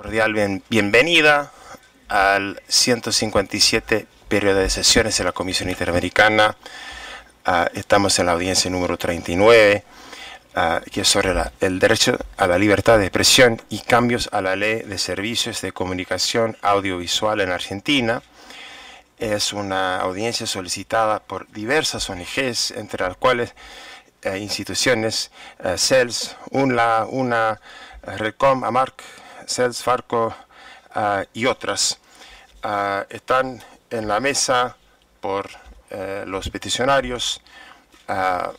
Cordial bienvenida al 157 periodo de sesiones de la Comisión Interamericana. Ah, estamos en la audiencia número 39, ah, que es sobre el derecho a la libertad de expresión y cambios a la ley de servicios de comunicación audiovisual en Argentina. Es una audiencia solicitada por diversas ONGs, entre las cuales eh, instituciones, eh, CELS, UNLA, UNA, eh, RECOM, AMARC, CELS, Farco ah, y otras, ah, están en la mesa por eh, los peticionarios ah,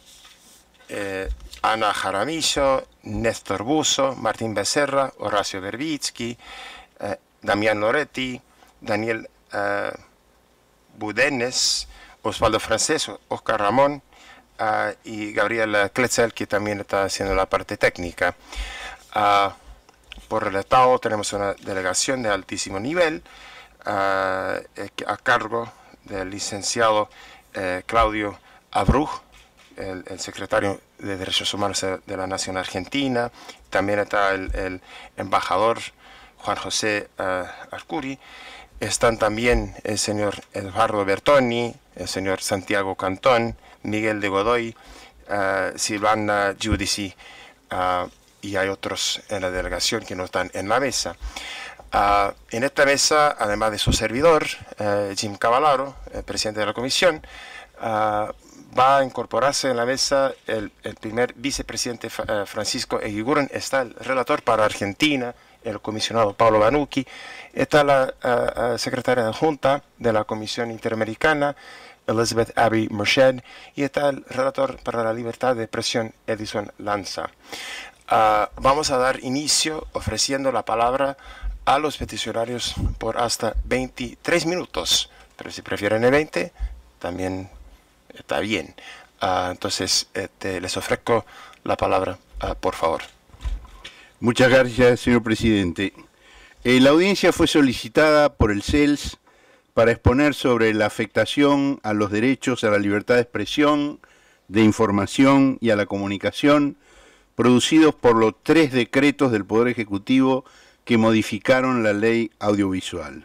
eh, Ana Jaramillo, Néstor Buso, Martín Becerra, Horacio Berbitsky, eh, Damián Loretti, Daniel Budenes, Osvaldo Francés, Oscar Ramón, y Gabriel Kletzel, que también está haciendo la parte técnica por el estado tenemos una delegación de altísimo nivel eh, a cargo del licenciado eh, Claudio Abruj, el, secretario de Derechos Humanos de la Nación Argentina, también está el, embajador Juan José eh, Arcuri, están también el señor Eduardo Bertoni, el señor Santiago Cantón, Miguel de Godoy, Silvana Giudici, y hay otros en la delegación que no están en la mesa. Ah, en esta mesa, además de su servidor, eh, Jim Cavallaro, el presidente de la comisión, ah, va a incorporarse en la mesa el, primer vicepresidente eh, Francisco Eguiguren, está el relator para Argentina, el comisionado Pablo Banuki está la ah, secretaria de junta de la Comisión Interamericana, Elizabeth Abby Merced, y está el relator para la libertad de expresión, Edison Lanza vamos a dar inicio ofreciendo la palabra a los peticionarios por hasta 23 minutos, pero si prefieren el 20, también está bien. Ah, entonces, este, les ofrezco la palabra, ah, por favor. Muchas gracias, señor presidente. Eh, la audiencia fue solicitada por el CELS para exponer sobre la afectación a los derechos a la libertad de expresión, de información y a la comunicación producidos por los tres decretos del Poder Ejecutivo que modificaron la ley audiovisual.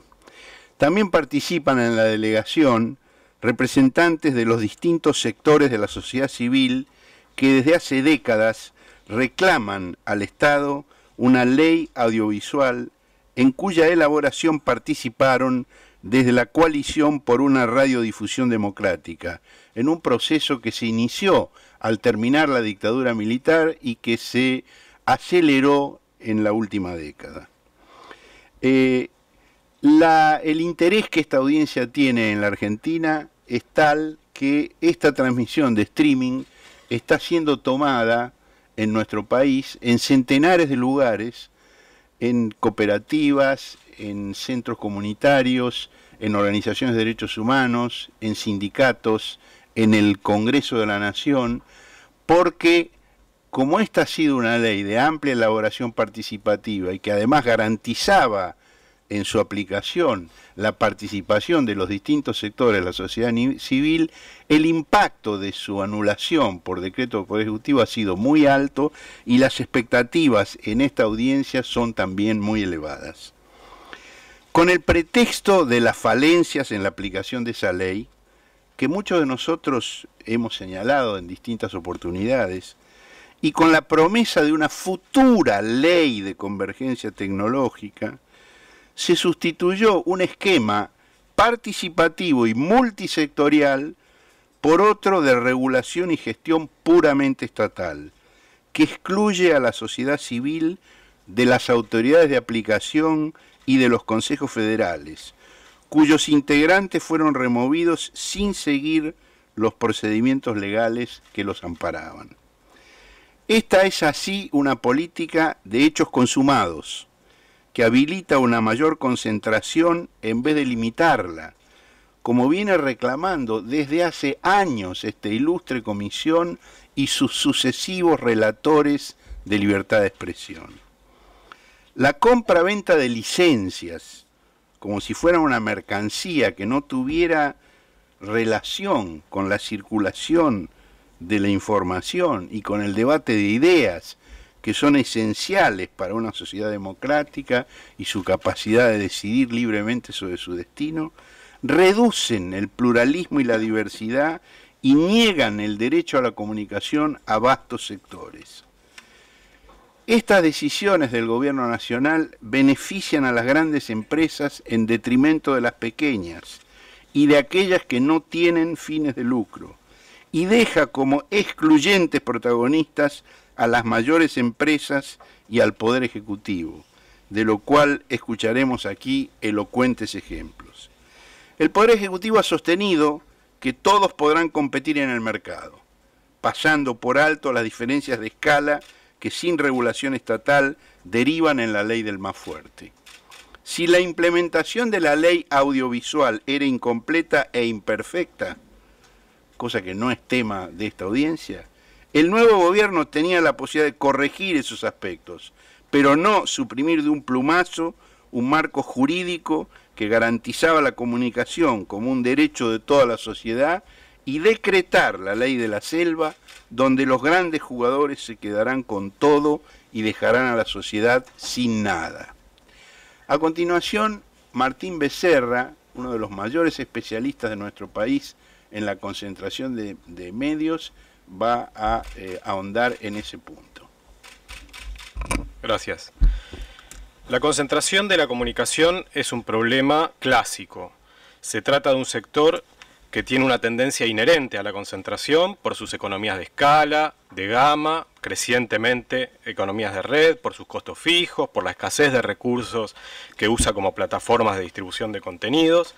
También participan en la delegación representantes de los distintos sectores de la sociedad civil que desde hace décadas reclaman al Estado una ley audiovisual en cuya elaboración participaron desde la coalición por una radiodifusión democrática, en un proceso que se inició al terminar la dictadura militar y que se aceleró en la última década. Eh, el interés que esta audiencia tiene en la Argentina es tal que esta transmisión de streaming está siendo tomada en nuestro país en centenares de lugares, en cooperativas, en centros comunitarios, en organizaciones de derechos humanos, en sindicatos, en el Congreso de la Nación, porque como esta ha sido una ley de amplia elaboración participativa y que además garantizaba en su aplicación la participación de los distintos sectores de la sociedad civil, el impacto de su anulación por decreto Ejecutivo ha sido muy alto y las expectativas en esta audiencia son también muy elevadas. Con el pretexto de las falencias en la aplicación de esa ley, que muchos de nosotros hemos señalado en distintas oportunidades, y con la promesa de una futura ley de convergencia tecnológica, se sustituyó un esquema participativo y multisectorial por otro de regulación y gestión puramente estatal, que excluye a la sociedad civil de las autoridades de aplicación y de los consejos federales, cuyos integrantes fueron removidos sin seguir los procedimientos legales que los amparaban. Esta es así una política de hechos consumados, que habilita una mayor concentración en vez de limitarla, como viene reclamando desde hace años esta ilustre comisión y sus sucesivos relatores de libertad de expresión. La compra-venta de licencias como si fuera una mercancía que no tuviera relación con la circulación de la información y con el debate de ideas que son esenciales para una sociedad democrática y su capacidad de decidir libremente sobre su destino, reducen el pluralismo y la diversidad y niegan el derecho a la comunicación a vastos sectores. Estas decisiones del gobierno nacional benefician a las grandes empresas en detrimento de las pequeñas y de aquellas que no tienen fines de lucro, y deja como excluyentes protagonistas a las mayores empresas y al Poder Ejecutivo, de lo cual escucharemos aquí elocuentes ejemplos. El Poder Ejecutivo ha sostenido que todos podrán competir en el mercado, pasando por alto las diferencias de escala que sin regulación estatal derivan en la ley del más fuerte. Si la implementación de la ley audiovisual era incompleta e imperfecta, cosa que no es tema de esta audiencia, el nuevo gobierno tenía la posibilidad de corregir esos aspectos, pero no suprimir de un plumazo un marco jurídico que garantizaba la comunicación como un derecho de toda la sociedad y decretar la ley de la selva donde los grandes jugadores se quedarán con todo y dejarán a la sociedad sin nada. A continuación, Martín Becerra, uno de los mayores especialistas de nuestro país en la concentración de, medios, va a eh, ahondar en ese punto. Gracias. La concentración de la comunicación es un problema clásico. Se trata de un sector que tiene una tendencia inherente a la concentración por sus economías de escala, de gama, crecientemente economías de red, por sus costos fijos, por la escasez de recursos que usa como plataformas de distribución de contenidos.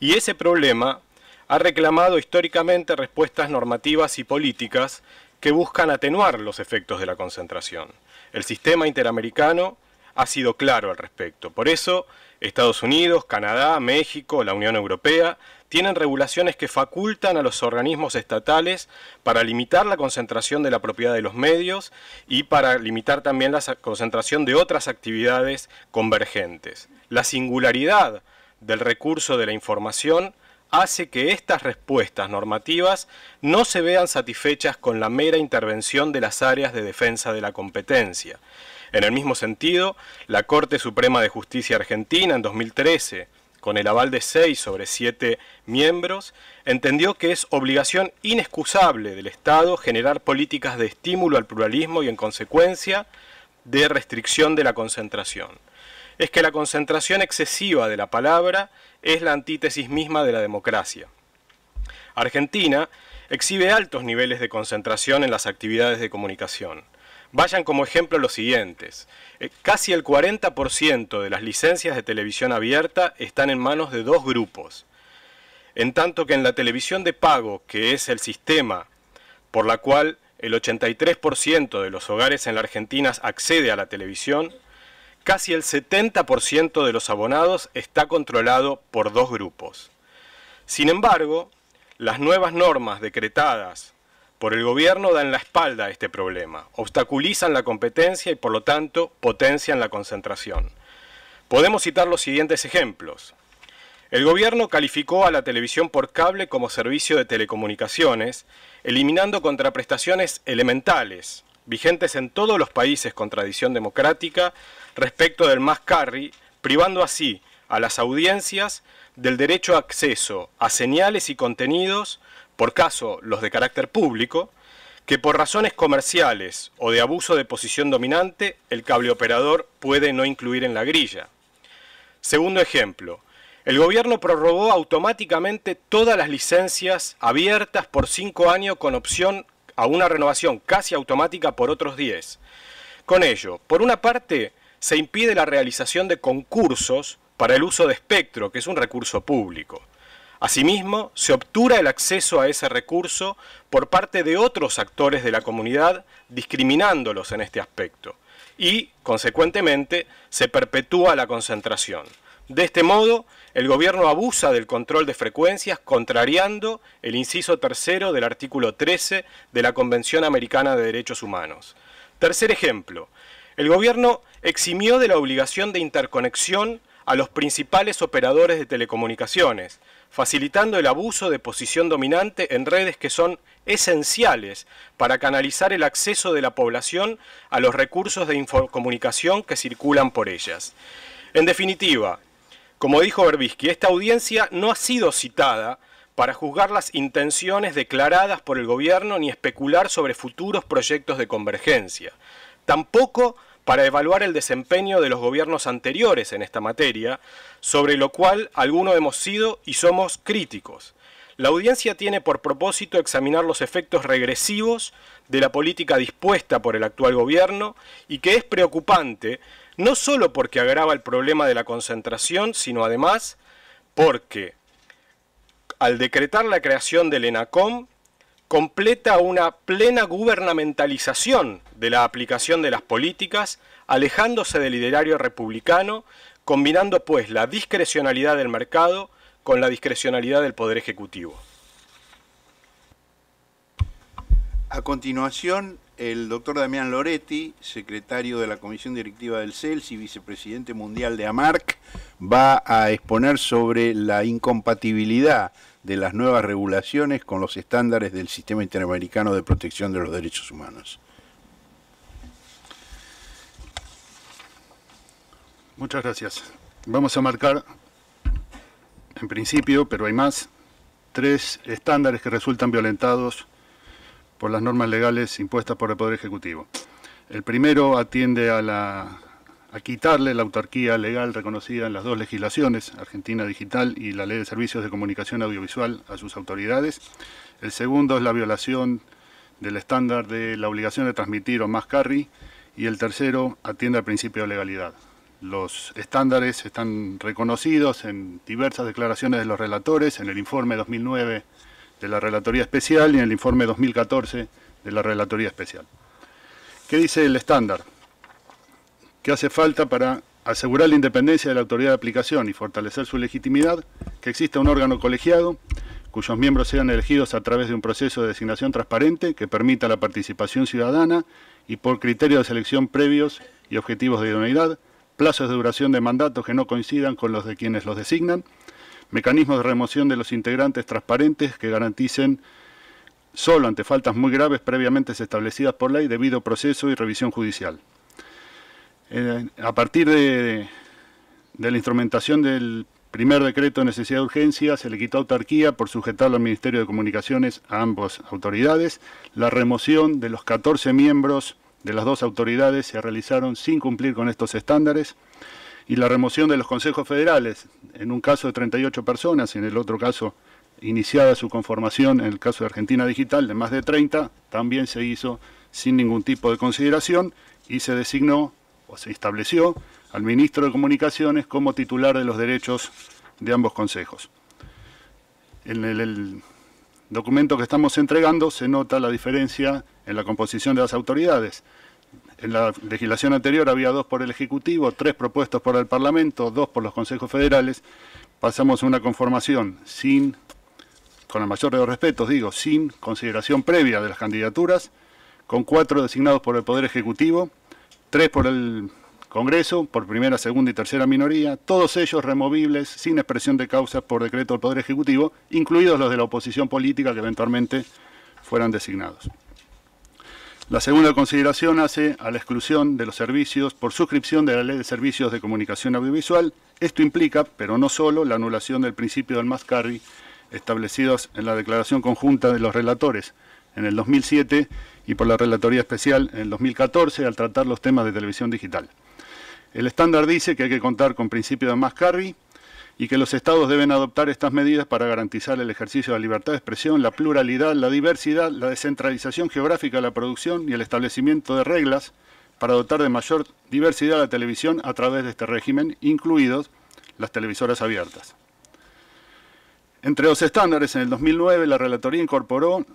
Y ese problema ha reclamado históricamente respuestas normativas y políticas que buscan atenuar los efectos de la concentración. El sistema interamericano ha sido claro al respecto. Por eso, Estados Unidos, Canadá, México, la Unión Europea tienen regulaciones que facultan a los organismos estatales para limitar la concentración de la propiedad de los medios y para limitar también la concentración de otras actividades convergentes. La singularidad del recurso de la información hace que estas respuestas normativas no se vean satisfechas con la mera intervención de las áreas de defensa de la competencia. En el mismo sentido, la Corte Suprema de Justicia Argentina en 2013 con el aval de 6 sobre 7 miembros, entendió que es obligación inexcusable del Estado generar políticas de estímulo al pluralismo y en consecuencia de restricción de la concentración. Es que la concentración excesiva de la palabra es la antítesis misma de la democracia. Argentina exhibe altos niveles de concentración en las actividades de comunicación. Vayan como ejemplo los siguientes. Eh, casi el 40% de las licencias de televisión abierta están en manos de dos grupos. En tanto que en la televisión de pago, que es el sistema por la cual el 83% de los hogares en la Argentina accede a la televisión, casi el 70% de los abonados está controlado por dos grupos. Sin embargo, las nuevas normas decretadas por el gobierno dan la espalda a este problema, obstaculizan la competencia y por lo tanto potencian la concentración. Podemos citar los siguientes ejemplos. El gobierno calificó a la televisión por cable como servicio de telecomunicaciones, eliminando contraprestaciones elementales, vigentes en todos los países con tradición democrática, respecto del más carry, privando así a las audiencias del derecho a acceso a señales y contenidos por caso los de carácter público, que por razones comerciales o de abuso de posición dominante, el cable operador puede no incluir en la grilla. Segundo ejemplo, el gobierno prorrogó automáticamente todas las licencias abiertas por cinco años con opción a una renovación casi automática por otros diez. Con ello, por una parte, se impide la realización de concursos para el uso de espectro, que es un recurso público. Asimismo, se obtura el acceso a ese recurso por parte de otros actores de la comunidad, discriminándolos en este aspecto, y, consecuentemente, se perpetúa la concentración. De este modo, el gobierno abusa del control de frecuencias contrariando el inciso tercero del artículo 13 de la Convención Americana de Derechos Humanos. Tercer ejemplo, el gobierno eximió de la obligación de interconexión a los principales operadores de telecomunicaciones, facilitando el abuso de posición dominante en redes que son esenciales para canalizar el acceso de la población a los recursos de comunicación que circulan por ellas. En definitiva, como dijo Berbisky, esta audiencia no ha sido citada para juzgar las intenciones declaradas por el gobierno ni especular sobre futuros proyectos de convergencia. Tampoco para evaluar el desempeño de los gobiernos anteriores en esta materia, sobre lo cual algunos hemos sido y somos críticos. La audiencia tiene por propósito examinar los efectos regresivos de la política dispuesta por el actual gobierno y que es preocupante no solo porque agrava el problema de la concentración, sino además porque al decretar la creación del ENACOM completa una plena gubernamentalización de la aplicación de las políticas, alejándose del liderario republicano, combinando pues la discrecionalidad del mercado con la discrecionalidad del Poder Ejecutivo. A continuación, el doctor Damián Loretti, secretario de la Comisión Directiva del CELS y vicepresidente mundial de AMARC, va a exponer sobre la incompatibilidad de las nuevas regulaciones con los estándares del Sistema Interamericano de Protección de los Derechos Humanos. Muchas gracias. Vamos a marcar, en principio, pero hay más, tres estándares que resultan violentados por las normas legales impuestas por el Poder Ejecutivo. El primero atiende a, la, a quitarle la autarquía legal reconocida en las dos legislaciones, Argentina Digital y la Ley de Servicios de Comunicación Audiovisual, a sus autoridades. El segundo es la violación del estándar de la obligación de transmitir o más carry. Y el tercero atiende al principio de legalidad. Los estándares están reconocidos en diversas declaraciones de los relatores, en el informe 2009 de la Relatoría Especial y en el informe 2014 de la Relatoría Especial. ¿Qué dice el estándar? ¿Qué hace falta para asegurar la independencia de la autoridad de aplicación y fortalecer su legitimidad? Que exista un órgano colegiado cuyos miembros sean elegidos a través de un proceso de designación transparente que permita la participación ciudadana y por criterios de selección previos y objetivos de idoneidad, plazos de duración de mandatos que no coincidan con los de quienes los designan, mecanismos de remoción de los integrantes transparentes que garanticen solo ante faltas muy graves previamente establecidas por ley debido proceso y revisión judicial. Eh, a partir de, de la instrumentación del primer decreto de necesidad de urgencia, se le quitó autarquía por sujetarlo al Ministerio de Comunicaciones a ambas autoridades, la remoción de los 14 miembros de las dos autoridades se realizaron sin cumplir con estos estándares y la remoción de los consejos federales, en un caso de 38 personas y en el otro caso iniciada su conformación, en el caso de Argentina Digital, de más de 30, también se hizo sin ningún tipo de consideración y se designó o se estableció al ministro de Comunicaciones como titular de los derechos de ambos consejos. En el documento que estamos entregando se nota la diferencia en la composición de las autoridades. En la legislación anterior había dos por el Ejecutivo, tres propuestos por el Parlamento, dos por los consejos federales. Pasamos a una conformación sin, con el mayor de los respetos, digo, sin consideración previa de las candidaturas, con cuatro designados por el Poder Ejecutivo, tres por el Congreso, por primera, segunda y tercera minoría, todos ellos removibles sin expresión de causas por decreto del Poder Ejecutivo, incluidos los de la oposición política que eventualmente fueran designados. La segunda consideración hace a la exclusión de los servicios por suscripción de la Ley de Servicios de Comunicación Audiovisual. Esto implica, pero no solo, la anulación del principio del más establecidos en la Declaración Conjunta de los Relatores en el 2007 y por la Relatoría Especial en el 2014 al tratar los temas de televisión digital. El estándar dice que hay que contar con principio de más y que los estados deben adoptar estas medidas para garantizar el ejercicio de la libertad de expresión, la pluralidad, la diversidad, la descentralización geográfica de la producción y el establecimiento de reglas para dotar de mayor diversidad a la televisión a través de este régimen, incluidos las televisoras abiertas. Entre los estándares, en el 2009 la Relatoría incorporó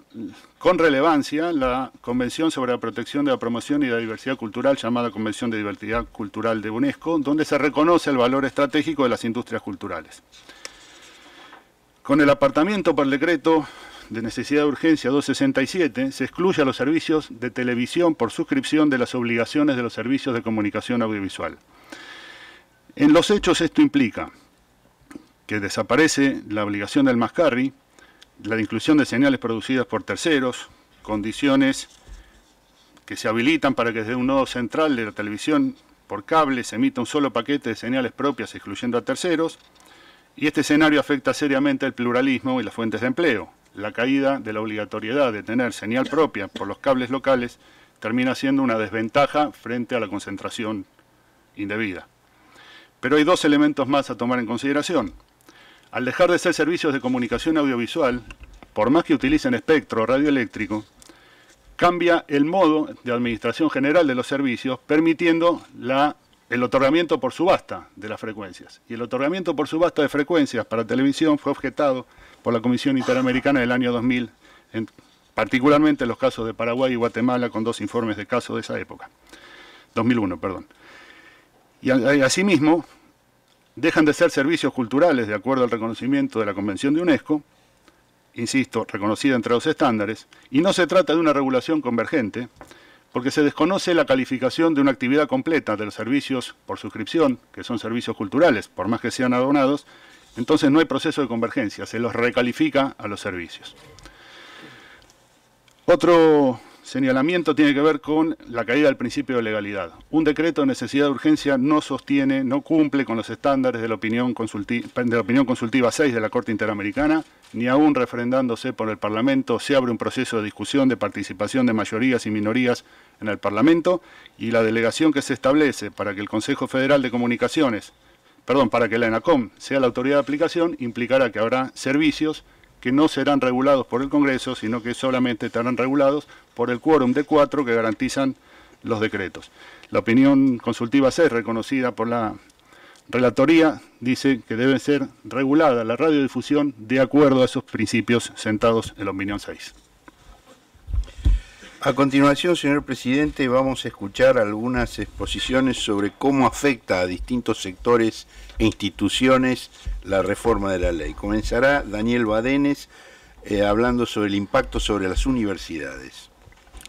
con relevancia la Convención sobre la Protección de la Promoción y la Diversidad Cultural, llamada Convención de Diversidad Cultural de UNESCO, donde se reconoce el valor estratégico de las industrias culturales. Con el apartamiento por decreto de necesidad de urgencia 267, se excluye a los servicios de televisión por suscripción de las obligaciones de los servicios de comunicación audiovisual. En los hechos esto implica que desaparece la obligación del mascarri, la inclusión de señales producidas por terceros, condiciones que se habilitan para que desde un nodo central de la televisión por cable se emita un solo paquete de señales propias excluyendo a terceros, y este escenario afecta seriamente el pluralismo y las fuentes de empleo. La caída de la obligatoriedad de tener señal propia por los cables locales termina siendo una desventaja frente a la concentración indebida. Pero hay dos elementos más a tomar en consideración. Al dejar de ser servicios de comunicación audiovisual, por más que utilicen espectro radioeléctrico, cambia el modo de administración general de los servicios, permitiendo el otorgamiento por subasta de las frecuencias. Y el otorgamiento por subasta de frecuencias para televisión fue objetado por la Comisión Interamericana del año 2000, particularmente en los casos de Paraguay y Guatemala, con dos informes de caso de esa época, 2001, perdón. Y asimismo, dejan de ser servicios culturales de acuerdo al reconocimiento de la Convención de UNESCO, insisto, reconocida entre los estándares, y no se trata de una regulación convergente, porque se desconoce la calificación de una actividad completa de los servicios por suscripción, que son servicios culturales, por más que sean adornados, entonces no hay proceso de convergencia, se los recalifica a los servicios. Otro señalamiento tiene que ver con la caída del principio de legalidad. Un decreto de necesidad de urgencia no sostiene, no cumple con los estándares de la opinión, consultiva, de opinión consultiva 6 de la Corte Interamericana, ni aún refrendándose por el Parlamento se abre un proceso de discusión de participación de mayorías y minorías en el Parlamento y la delegación que se establece para que el Consejo Federal de Comunicaciones, perdón, para que la ENACOM sea la autoridad de aplicación, implicará que habrá servicios que no serán regulados por el Congreso, sino que solamente estarán regulados por el quórum de cuatro que garantizan los decretos. La opinión consultiva 6, reconocida por la Relatoría, dice que debe ser regulada la radiodifusión de acuerdo a esos principios sentados en la opinión 6. A continuación, señor presidente, vamos a escuchar algunas exposiciones sobre cómo afecta a distintos sectores e instituciones la reforma de la ley. Comenzará Daniel Badenes eh, hablando sobre el impacto sobre las universidades.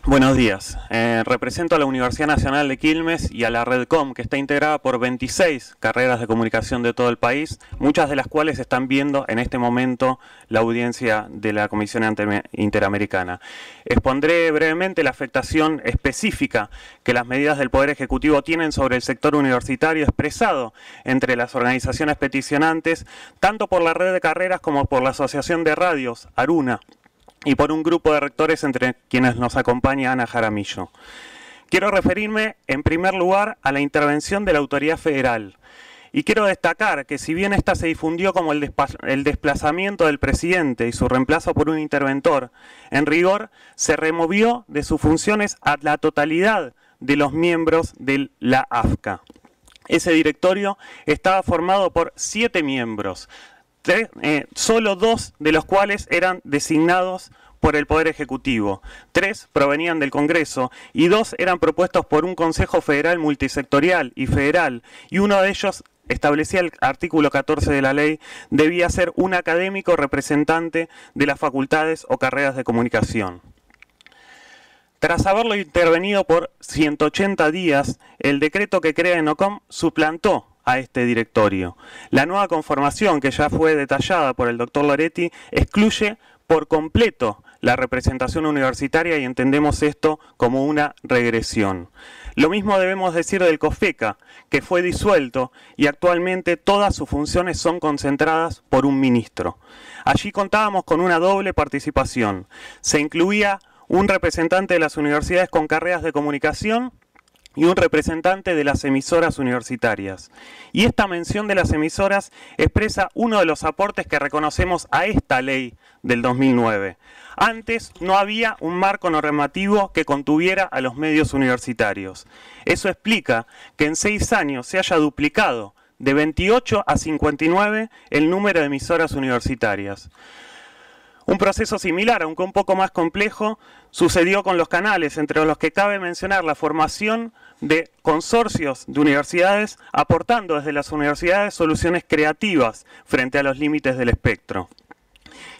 Buenos días. Eh, represento a la Universidad Nacional de Quilmes y a la Redcom, que está integrada por 26 carreras de comunicación de todo el país, muchas de las cuales están viendo en este momento la audiencia de la Comisión Interamericana. Expondré brevemente la afectación específica que las medidas del Poder Ejecutivo tienen sobre el sector universitario expresado entre las organizaciones peticionantes, tanto por la red de carreras como por la Asociación de Radios, Aruna y por un grupo de rectores entre quienes nos acompaña Ana Jaramillo. Quiero referirme en primer lugar a la intervención de la autoridad federal. Y quiero destacar que si bien esta se difundió como el, desplazamiento del presidente y su reemplazo por un interventor, en rigor se removió de sus funciones a la totalidad de los miembros de la AFCA. Ese directorio estaba formado por siete miembros, eh, solo dos de los cuales eran designados por el Poder Ejecutivo, tres provenían del Congreso y dos eran propuestos por un Consejo Federal multisectorial y federal, y uno de ellos establecía el artículo 14 de la ley, debía ser un académico representante de las facultades o carreras de comunicación. Tras haberlo intervenido por 180 días, el decreto que crea ENOCOM suplantó a este directorio. La nueva conformación, que ya fue detallada por el doctor Loretti, excluye por completo la representación universitaria y entendemos esto como una regresión. Lo mismo debemos decir del COFECA, que fue disuelto y actualmente todas sus funciones son concentradas por un ministro. Allí contábamos con una doble participación. Se incluía un representante de las universidades con carreras de comunicación y un representante de las emisoras universitarias. Y esta mención de las emisoras expresa uno de los aportes que reconocemos a esta ley del 2009. Antes no había un marco normativo que contuviera a los medios universitarios. Eso explica que en seis años se haya duplicado de 28 a 59 el número de emisoras universitarias. Un proceso similar, aunque un poco más complejo, sucedió con los canales, entre los que cabe mencionar la formación de consorcios de universidades, aportando desde las universidades soluciones creativas frente a los límites del espectro.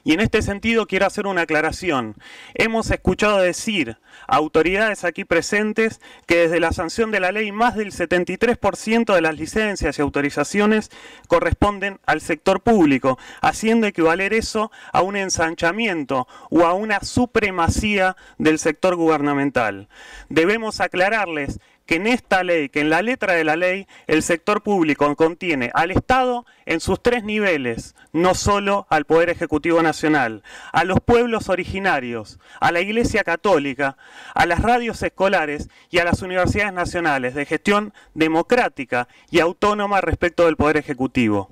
Y en este sentido quiero hacer una aclaración. Hemos escuchado decir a autoridades aquí presentes que desde la sanción de la ley más del 73% de las licencias y autorizaciones corresponden al sector público, haciendo equivaler eso a un ensanchamiento o a una supremacía del sector gubernamental. Debemos aclararles que en esta ley, que en la letra de la ley, el sector público contiene al Estado en sus tres niveles, no solo al Poder Ejecutivo Nacional, a los pueblos originarios, a la Iglesia Católica, a las radios escolares y a las universidades nacionales de gestión democrática y autónoma respecto del Poder Ejecutivo.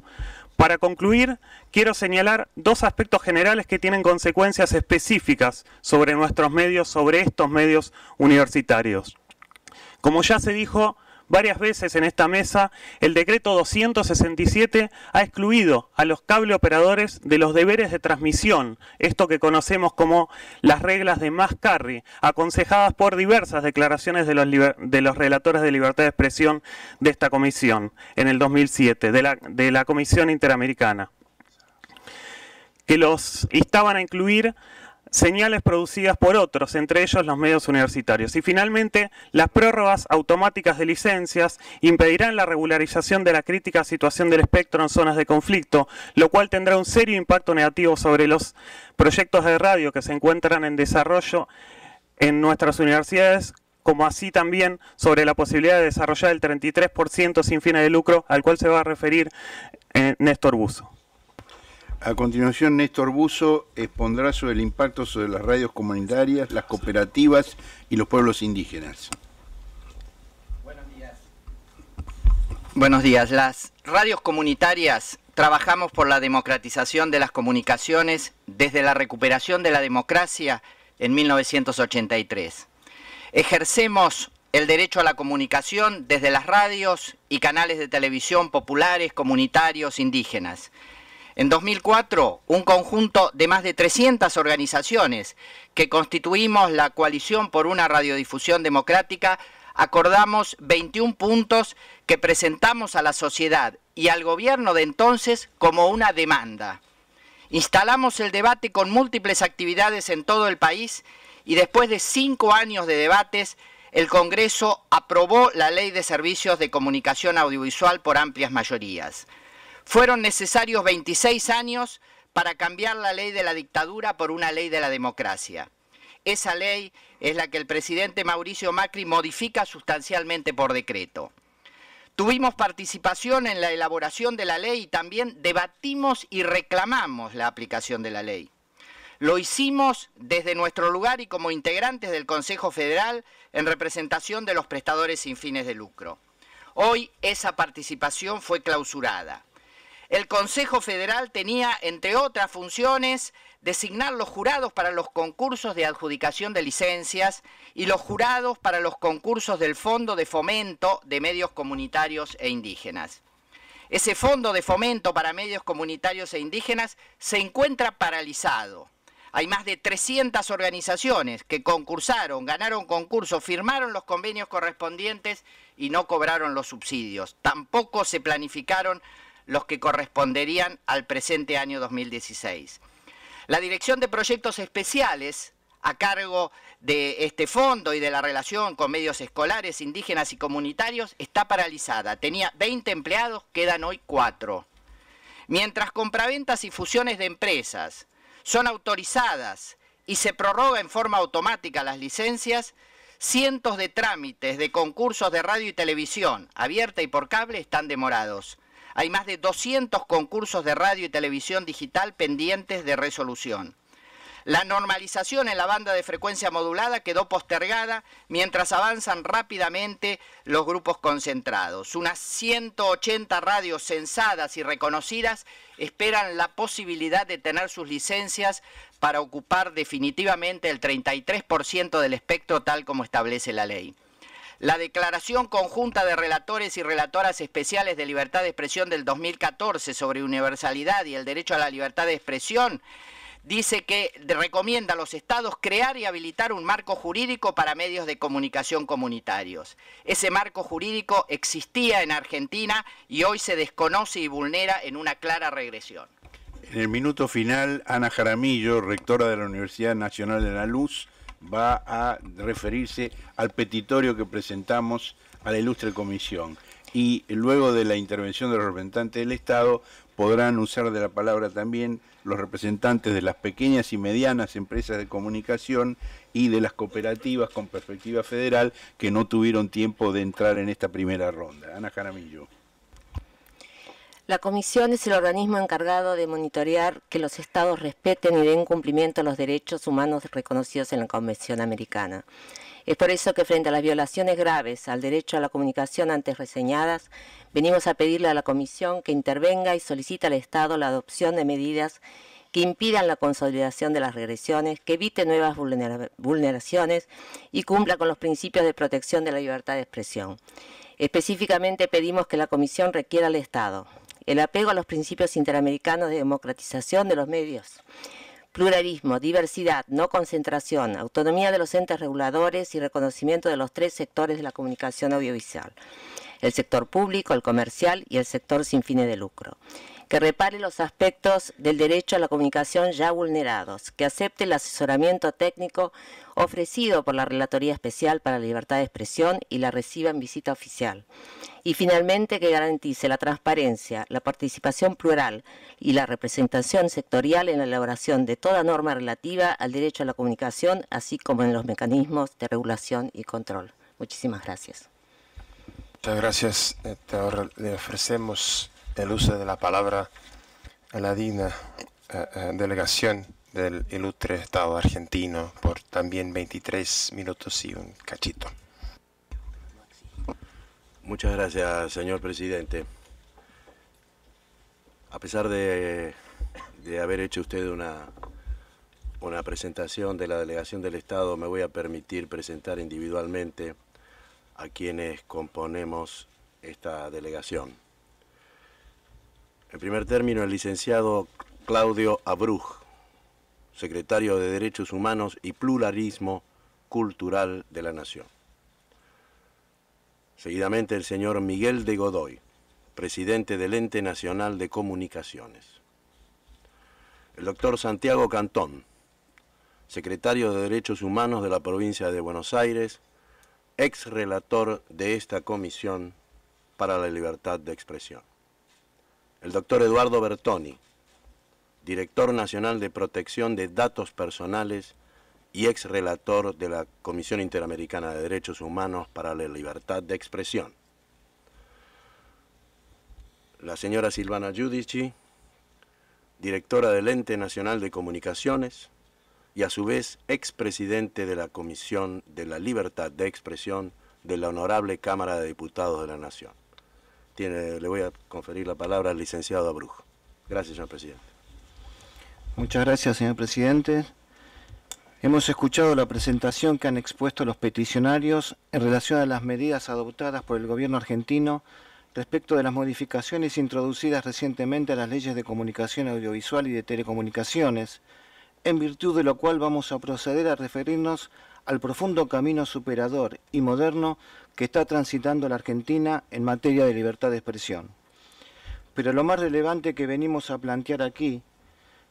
Para concluir, quiero señalar dos aspectos generales que tienen consecuencias específicas sobre nuestros medios, sobre estos medios universitarios. Como ya se dijo varias veces en esta mesa, el decreto 267 ha excluido a los cable operadores de los deberes de transmisión, esto que conocemos como las reglas de más carry, aconsejadas por diversas declaraciones de los, de relatores de libertad de expresión de esta comisión en el 2007, la, de la Comisión Interamericana que los instaban a incluir señales producidas por otros, entre ellos los medios universitarios. Y finalmente, las prórrogas automáticas de licencias impedirán la regularización de la crítica situación del espectro en zonas de conflicto, lo cual tendrá un serio impacto negativo sobre los proyectos de radio que se encuentran en desarrollo en nuestras universidades como así también sobre la posibilidad de desarrollar el 33% sin fines de lucro, al cual se va a referir eh, Néstor Buzo. A continuación, Néstor Buso, expondrá sobre el impacto sobre las radios comunitarias, las cooperativas y los pueblos indígenas. Buenos días. Buenos días. Las radios comunitarias trabajamos por la democratización de las comunicaciones desde la recuperación de la democracia en 1983. Ejercemos el derecho a la comunicación desde las radios y canales de televisión populares, comunitarios, indígenas. En 2004, un conjunto de más de 300 organizaciones que constituimos la coalición por una radiodifusión democrática, acordamos 21 puntos que presentamos a la sociedad y al gobierno de entonces como una demanda. Instalamos el debate con múltiples actividades en todo el país y después de cinco años de debates, el Congreso aprobó la Ley de Servicios de Comunicación Audiovisual por amplias mayorías. Fueron necesarios 26 años para cambiar la ley de la dictadura por una ley de la democracia. Esa ley es la que el presidente Mauricio Macri modifica sustancialmente por decreto. Tuvimos participación en la elaboración de la ley y también debatimos y reclamamos la aplicación de la ley. Lo hicimos desde nuestro lugar y como integrantes del Consejo Federal en representación de los prestadores sin fines de lucro. Hoy esa participación fue clausurada. El Consejo Federal tenía, entre otras funciones, designar los jurados para los concursos de adjudicación de licencias y los jurados para los concursos del Fondo de Fomento de Medios Comunitarios e Indígenas. Ese Fondo de Fomento para Medios Comunitarios e Indígenas se encuentra paralizado. Hay más de 300 organizaciones que concursaron, ganaron concursos, firmaron los convenios correspondientes y no cobraron los subsidios. Tampoco se planificaron los que corresponderían al presente año 2016. La Dirección de Proyectos Especiales, a cargo de este fondo y de la relación con medios escolares, indígenas y comunitarios, está paralizada. Tenía 20 empleados, quedan hoy 4. Mientras compraventas y fusiones de empresas son autorizadas y se prorroga en forma automática las licencias, cientos de trámites de concursos de radio y televisión, abierta y por cable, están demorados. Hay más de 200 concursos de radio y televisión digital pendientes de resolución. La normalización en la banda de frecuencia modulada quedó postergada mientras avanzan rápidamente los grupos concentrados. Unas 180 radios censadas y reconocidas esperan la posibilidad de tener sus licencias para ocupar definitivamente el 33% del espectro tal como establece la ley la Declaración Conjunta de Relatores y Relatoras Especiales de Libertad de Expresión del 2014 sobre universalidad y el derecho a la libertad de expresión dice que recomienda a los estados crear y habilitar un marco jurídico para medios de comunicación comunitarios. Ese marco jurídico existía en Argentina y hoy se desconoce y vulnera en una clara regresión. En el minuto final, Ana Jaramillo, rectora de la Universidad Nacional de La Luz, va a referirse al petitorio que presentamos a la ilustre comisión y luego de la intervención de los representantes del Estado podrán usar de la palabra también los representantes de las pequeñas y medianas empresas de comunicación y de las cooperativas con perspectiva federal que no tuvieron tiempo de entrar en esta primera ronda. Ana Jaramillo. La comisión es el organismo encargado de monitorear que los estados respeten y den cumplimiento a los derechos humanos reconocidos en la Convención Americana. Es por eso que frente a las violaciones graves al derecho a la comunicación antes reseñadas, venimos a pedirle a la Comisión que intervenga y solicite al Estado la adopción de medidas que impidan la consolidación de las regresiones, que evite nuevas vulneraciones y cumpla con los principios de protección de la libertad de expresión. Específicamente pedimos que la Comisión requiera al Estado el apego a los principios interamericanos de democratización de los medios. Pluralismo, diversidad, no concentración, autonomía de los entes reguladores y reconocimiento de los tres sectores de la comunicación audiovisual, el sector público, el comercial y el sector sin fines de lucro que repare los aspectos del derecho a la comunicación ya vulnerados, que acepte el asesoramiento técnico ofrecido por la Relatoría Especial para la Libertad de Expresión y la reciba en visita oficial. Y finalmente que garantice la transparencia, la participación plural y la representación sectorial en la elaboración de toda norma relativa al derecho a la comunicación, así como en los mecanismos de regulación y control. Muchísimas gracias. Muchas gracias. Eh, Ahora le ofrecemos el uso de la palabra a la digna eh, eh, delegación del ilustre Estado argentino por también 23 minutos y un cachito. Muchas gracias, señor presidente. A pesar de, de haber hecho usted una, una presentación de la delegación del Estado, me voy a permitir presentar individualmente a quienes componemos esta delegación. En primer término, el licenciado Claudio Abruj, secretario de Derechos Humanos y Pluralismo Cultural de la Nación. Seguidamente, el señor Miguel de Godoy, presidente del Ente Nacional de Comunicaciones. El doctor Santiago Cantón, secretario de Derechos Humanos de la provincia de Buenos Aires, ex relator de esta comisión para la libertad de expresión el doctor Eduardo Bertoni, director nacional de protección de datos personales y ex relator de la Comisión Interamericana de Derechos Humanos para la Libertad de Expresión. La señora Silvana Giudici, directora del Ente Nacional de Comunicaciones y a su vez expresidente de la Comisión de la Libertad de Expresión de la Honorable Cámara de Diputados de la Nación le voy a conferir la palabra al licenciado Abrujo. Gracias, señor presidente. Muchas gracias, señor presidente. Hemos escuchado la presentación que han expuesto los peticionarios en relación a las medidas adoptadas por el gobierno argentino respecto de las modificaciones introducidas recientemente a las leyes de comunicación audiovisual y de telecomunicaciones, en virtud de lo cual vamos a proceder a referirnos al profundo camino superador y moderno que está transitando la Argentina en materia de libertad de expresión. Pero lo más relevante que venimos a plantear aquí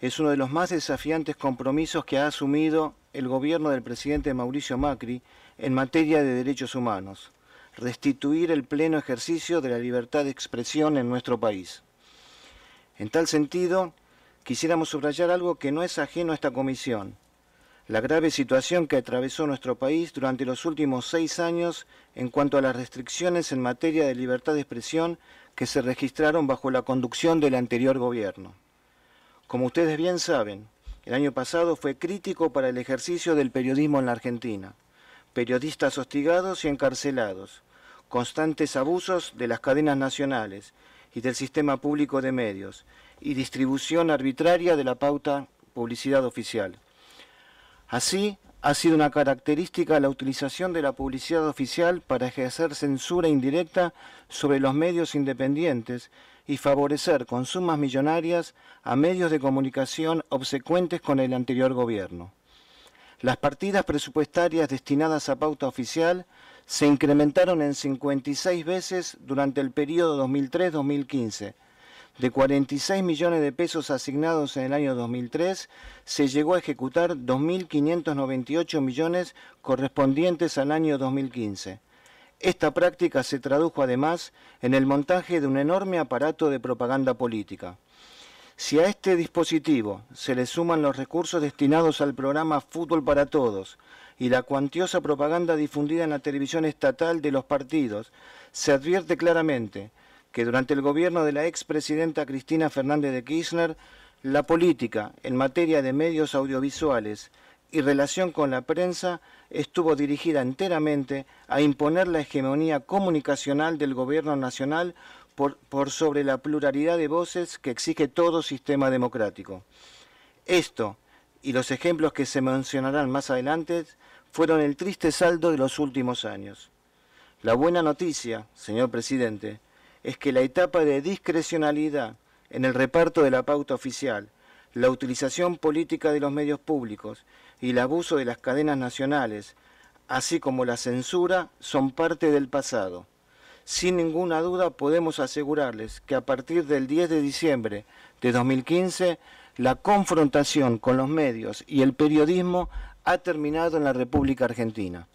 es uno de los más desafiantes compromisos que ha asumido el gobierno del presidente Mauricio Macri en materia de derechos humanos, restituir el pleno ejercicio de la libertad de expresión en nuestro país. En tal sentido, quisiéramos subrayar algo que no es ajeno a esta comisión, la grave situación que atravesó nuestro país durante los últimos seis años en cuanto a las restricciones en materia de libertad de expresión que se registraron bajo la conducción del anterior gobierno. Como ustedes bien saben, el año pasado fue crítico para el ejercicio del periodismo en la Argentina. Periodistas hostigados y encarcelados, constantes abusos de las cadenas nacionales y del sistema público de medios, y distribución arbitraria de la pauta publicidad oficial. Así, ha sido una característica la utilización de la publicidad oficial para ejercer censura indirecta sobre los medios independientes y favorecer con sumas millonarias a medios de comunicación obsecuentes con el anterior gobierno. Las partidas presupuestarias destinadas a pauta oficial se incrementaron en 56 veces durante el periodo 2003-2015 de 46 millones de pesos asignados en el año 2003, se llegó a ejecutar 2.598 millones correspondientes al año 2015. Esta práctica se tradujo además en el montaje de un enorme aparato de propaganda política. Si a este dispositivo se le suman los recursos destinados al programa Fútbol para Todos y la cuantiosa propaganda difundida en la televisión estatal de los partidos, se advierte claramente que durante el gobierno de la expresidenta Cristina Fernández de Kirchner, la política en materia de medios audiovisuales y relación con la prensa estuvo dirigida enteramente a imponer la hegemonía comunicacional del gobierno nacional por, por, sobre la pluralidad de voces que exige todo sistema democrático. Esto y los ejemplos que se mencionarán más adelante fueron el triste saldo de los últimos años. La buena noticia, señor presidente, es que la etapa de discrecionalidad en el reparto de la pauta oficial, la utilización política de los medios públicos y el abuso de las cadenas nacionales, así como la censura, son parte del pasado. Sin ninguna duda podemos asegurarles que a partir del 10 de diciembre de 2015, la confrontación con los medios y el periodismo ha terminado en la República Argentina.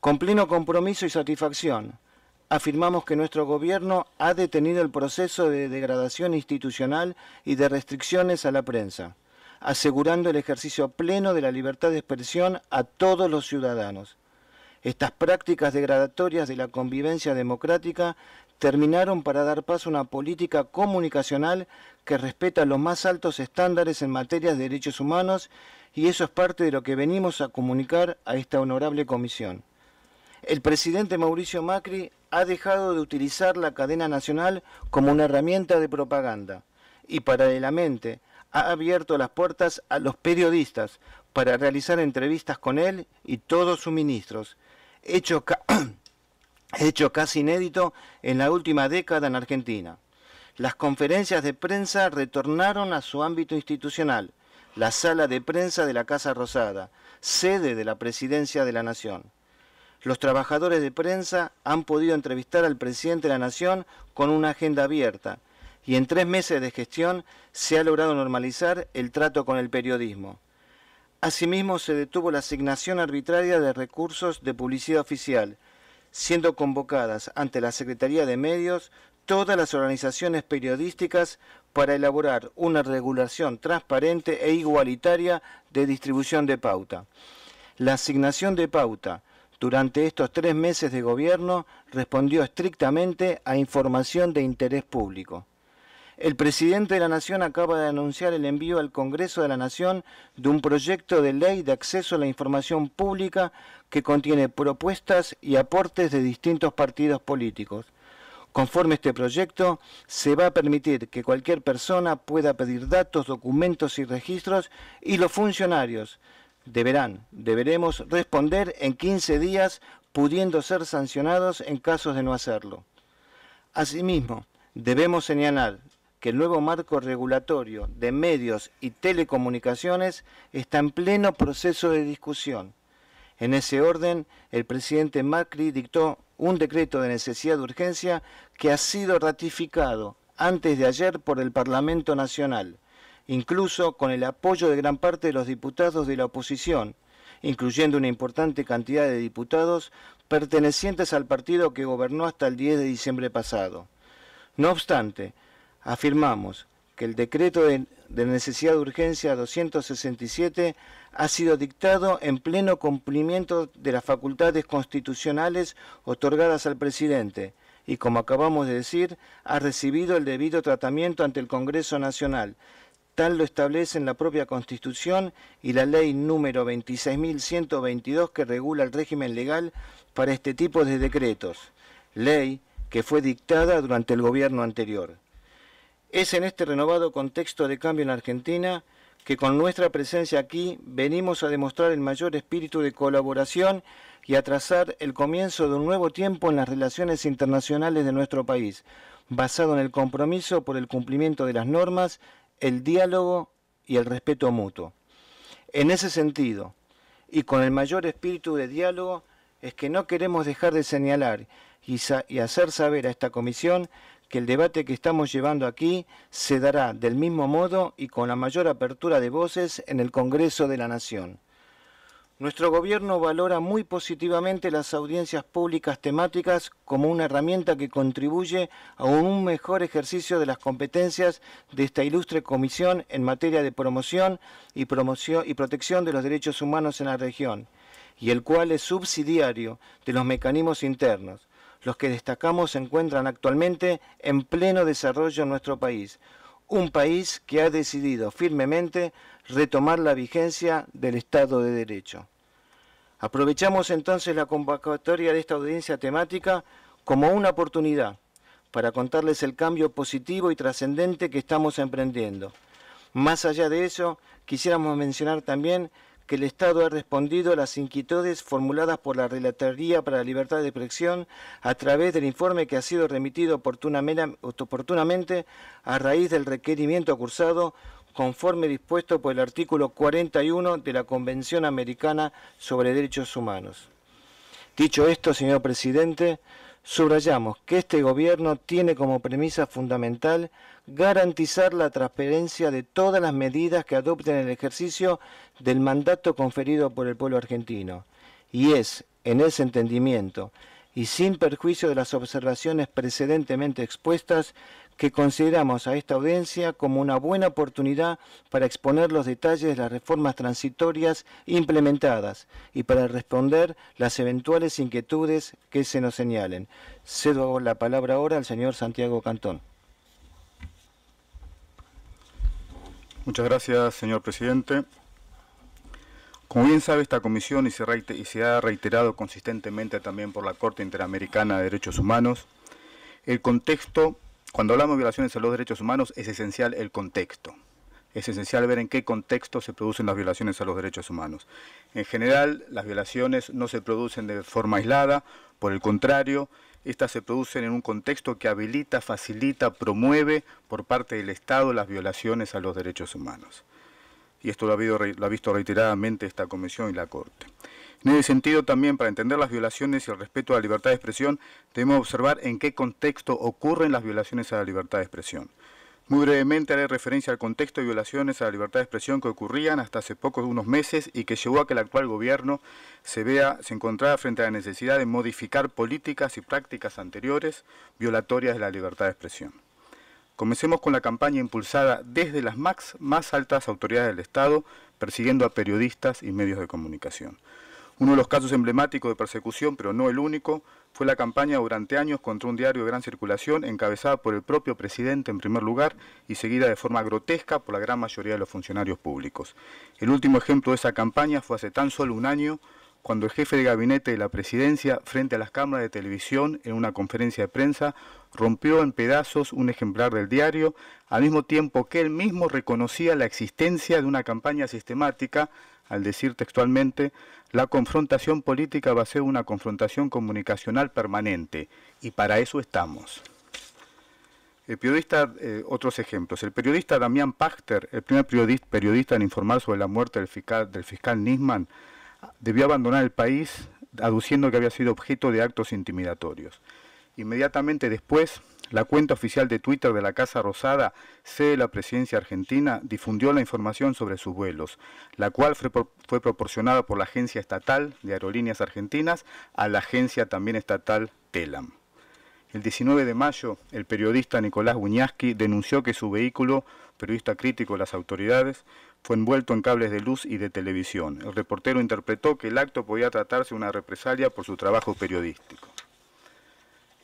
Con pleno compromiso y satisfacción, afirmamos que nuestro gobierno ha detenido el proceso de degradación institucional y de restricciones a la prensa, asegurando el ejercicio pleno de la libertad de expresión a todos los ciudadanos. Estas prácticas degradatorias de la convivencia democrática terminaron para dar paso a una política comunicacional que respeta los más altos estándares en materia de derechos humanos y eso es parte de lo que venimos a comunicar a esta honorable comisión. El presidente Mauricio Macri ha dejado de utilizar la cadena nacional como una herramienta de propaganda y paralelamente ha abierto las puertas a los periodistas para realizar entrevistas con él y todos sus ministros, hecho, casi inédito en la última década en Argentina. Las conferencias de prensa retornaron a su ámbito institucional, la sala de prensa de la Casa Rosada, sede de la Presidencia de la Nación. Los trabajadores de prensa han podido entrevistar al presidente de la Nación con una agenda abierta y en tres meses de gestión se ha logrado normalizar el trato con el periodismo. Asimismo, se detuvo la asignación arbitraria de recursos de publicidad oficial, siendo convocadas ante la Secretaría de Medios todas las organizaciones periodísticas para elaborar una regulación transparente e igualitaria de distribución de pauta. La asignación de pauta durante estos tres meses de gobierno respondió estrictamente a información de interés público. El presidente de la Nación acaba de anunciar el envío al Congreso de la Nación de un proyecto de ley de acceso a la información pública que contiene propuestas y aportes de distintos partidos políticos. Conforme este proyecto, se va a permitir que cualquier persona pueda pedir datos, documentos y registros y los funcionarios, deberán, deberemos responder en 15 días, pudiendo ser sancionados en casos de no hacerlo. Asimismo, debemos señalar que el nuevo marco regulatorio de medios y telecomunicaciones está en pleno proceso de discusión. En ese orden, el presidente Macri dictó un decreto de necesidad de urgencia que ha sido ratificado antes de ayer por el Parlamento Nacional incluso con el apoyo de gran parte de los diputados de la oposición, incluyendo una importante cantidad de diputados pertenecientes al partido que gobernó hasta el 10 de diciembre pasado. No obstante, afirmamos que el decreto de, necesidad de urgencia 267 ha sido dictado en pleno cumplimiento de las facultades constitucionales otorgadas al presidente y, como acabamos de decir, ha recibido el debido tratamiento ante el Congreso Nacional, Tal lo en la propia Constitución y la ley número 26.122 que regula el régimen legal para este tipo de decretos, ley que fue dictada durante el gobierno anterior. Es en este renovado contexto de cambio en Argentina que con nuestra presencia aquí venimos a demostrar el mayor espíritu de colaboración y a trazar el comienzo de un nuevo tiempo en las relaciones internacionales de nuestro país, basado en el compromiso por el cumplimiento de las normas el diálogo y el respeto mutuo. En ese sentido, y con el mayor espíritu de diálogo, es que no queremos dejar de señalar y, hacer saber a esta comisión que el debate que estamos llevando aquí se dará del mismo modo y con la mayor apertura de voces en el Congreso de la Nación. Nuestro gobierno valora muy positivamente las audiencias públicas temáticas como una herramienta que contribuye a un mejor ejercicio de las competencias de esta ilustre comisión en materia de promoción y, promoción y protección de los derechos humanos en la región, y el cual es subsidiario de los mecanismos internos. Los que destacamos se encuentran actualmente en pleno desarrollo en nuestro país, un país que ha decidido firmemente retomar la vigencia del Estado de Derecho. Aprovechamos entonces la convocatoria de esta audiencia temática como una oportunidad para contarles el cambio positivo y trascendente que estamos emprendiendo. Más allá de eso, quisiéramos mencionar también que el Estado ha respondido a las inquietudes formuladas por la Relatoría para la Libertad de Expresión a través del informe que ha sido remitido oportunamente a raíz del requerimiento cursado conforme dispuesto por el artículo 41 de la Convención Americana sobre Derechos Humanos. Dicho esto, señor presidente, subrayamos que este gobierno tiene como premisa fundamental garantizar la transparencia de todas las medidas que adopten el ejercicio del mandato conferido por el pueblo argentino. Y es, en ese entendimiento, y sin perjuicio de las observaciones precedentemente expuestas, que consideramos a esta audiencia como una buena oportunidad para exponer los detalles de las reformas transitorias implementadas y para responder las eventuales inquietudes que se nos señalen. Cedo la palabra ahora al señor Santiago Cantón. Muchas gracias, señor presidente. Como bien sabe esta comisión y se, y se, ha reiterado consistentemente también por la Corte Interamericana de Derechos Humanos, el contexto cuando hablamos de violaciones a los derechos humanos es esencial el contexto. Es esencial ver en qué contexto se producen las violaciones a los derechos humanos. En general, las violaciones no se producen de forma aislada, por el contrario, estas se producen en un contexto que habilita, facilita, promueve por parte del Estado las violaciones a los derechos humanos. Y esto lo ha, ha visto reiteradamente esta Comisión y la Corte. En ese sentido, también para entender las violaciones y el respeto a la libertad de expresión, debemos observar en qué contexto ocurren las violaciones a la libertad de expresión. Muy brevemente haré referencia al contexto de violaciones a la libertad de expresión que ocurrían hasta hace pocos unos meses y que llevó a que el actual gobierno se vea, se encontrara frente a la necesidad de modificar políticas y prácticas anteriores violatorias de la libertad de expresión. Comencemos con la campaña impulsada desde las más altas autoridades del Estado, persiguiendo a periodistas y medios de comunicación. Uno de los casos emblemáticos de persecución, pero no el único, fue la campaña durante años contra un diario de gran circulación encabezada por el propio presidente en primer lugar y seguida de forma grotesca por la gran mayoría de los funcionarios públicos. El último ejemplo de esa campaña fue hace tan solo un año cuando el jefe de gabinete de la presidencia, frente a las cámaras de televisión, en una conferencia de prensa, rompió en pedazos un ejemplar del diario, al mismo tiempo que él mismo reconocía la existencia de una campaña sistemática, al decir textualmente, la confrontación política va a ser una confrontación comunicacional permanente, y para eso estamos. El periodista, eh, otros ejemplos. El periodista Damián Pachter, el primer periodista, periodista en informar sobre la muerte del del fiscal Nisman, debió abandonar el país aduciendo que había sido objeto de actos intimidatorios. Inmediatamente después, la cuenta oficial de Twitter de la Casa Rosada, sede de la presidencia argentina, difundió la información sobre sus vuelos, la cual fue, proporcionada por la Agencia Estatal de Aerolíneas Argentinas a la agencia también estatal TELAM. El 19 de mayo, el periodista Nicolás Buñaski denunció que su vehículo, periodista crítico de las autoridades, fue envuelto en cables de luz y de televisión. El reportero interpretó que el acto podía tratarse de una represalia por su trabajo periodístico.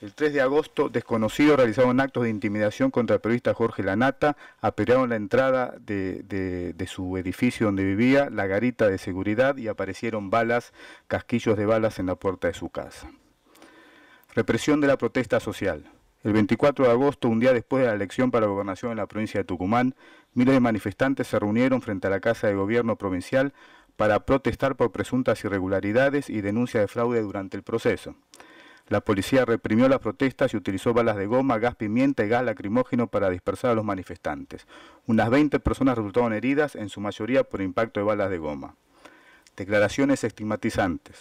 El 3 de agosto, desconocidos realizaron actos de intimidación contra el periodista Jorge Lanata, apedrearon la entrada de, de, su edificio donde vivía, la garita de seguridad y aparecieron balas, casquillos de balas en la puerta de su casa. Represión de la protesta social. El 24 de agosto, un día después de la elección para la gobernación en la provincia de Tucumán, miles de manifestantes se reunieron frente a la Casa de Gobierno Provincial para protestar por presuntas irregularidades y denuncia de fraude durante el proceso. La policía reprimió las protestas y utilizó balas de goma, gas pimienta y gas lacrimógeno para dispersar a los manifestantes. Unas 20 personas resultaron heridas, en su mayoría por impacto de balas de goma. Declaraciones estigmatizantes.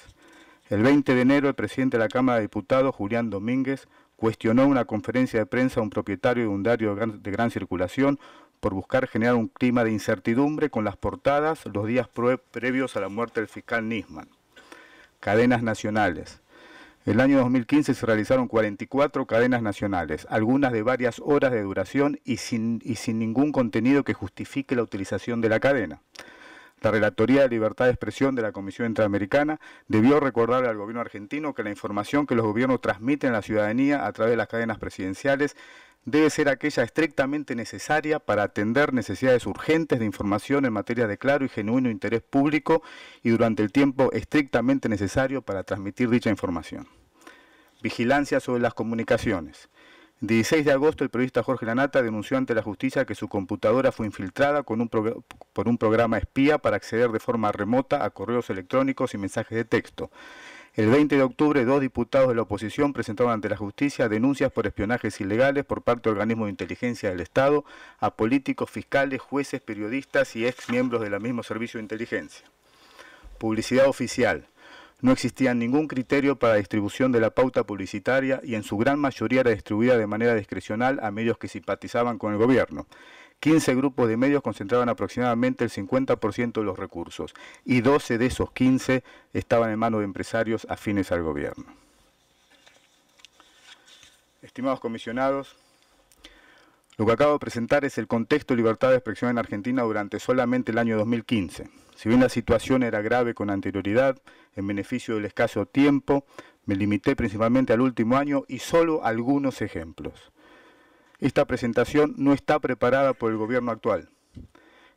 El 20 de enero, el presidente de la Cámara de Diputados, Julián Domínguez, cuestionó una conferencia de prensa a un propietario de un diario de gran circulación por buscar generar un clima de incertidumbre con las portadas los días previos a la muerte del fiscal Nisman. Cadenas nacionales. El año 2015 se realizaron 44 cadenas nacionales, algunas de varias horas de duración y sin ningún contenido que justifique la utilización de la cadena. La Relatoría de Libertad de Expresión de la Comisión Interamericana debió recordarle al gobierno argentino que la información que los gobiernos transmiten a la ciudadanía a través de las cadenas presidenciales debe ser aquella estrictamente necesaria para atender necesidades urgentes de información en materia de claro y genuino interés público y durante el tiempo estrictamente necesario para transmitir dicha información. Vigilancia sobre las comunicaciones. 16 de agosto, el periodista Jorge Lanata denunció ante la justicia que su computadora fue infiltrada con por un programa espía para acceder de forma remota a correos electrónicos y mensajes de texto. El 20 de octubre, dos diputados de la oposición presentaron ante la justicia denuncias por espionajes ilegales por parte de organismos de inteligencia del Estado a políticos, fiscales, jueces, periodistas y ex miembros del mismo servicio de inteligencia. Publicidad oficial no existía ningún criterio para distribución de la pauta publicitaria y en su gran mayoría era distribuida de manera discrecional a medios que simpatizaban con el gobierno. 15 grupos de medios concentraban aproximadamente el 50% de los recursos y 12 de esos 15 estaban en manos de empresarios afines al gobierno. Estimados comisionados, lo que acabo de presentar es el contexto de libertad de expresión en Argentina durante solamente el año 2015. Si bien la situación era grave con anterioridad, en beneficio del escaso tiempo, me limité principalmente al último año y solo algunos ejemplos. Esta presentación no está preparada por el gobierno actual.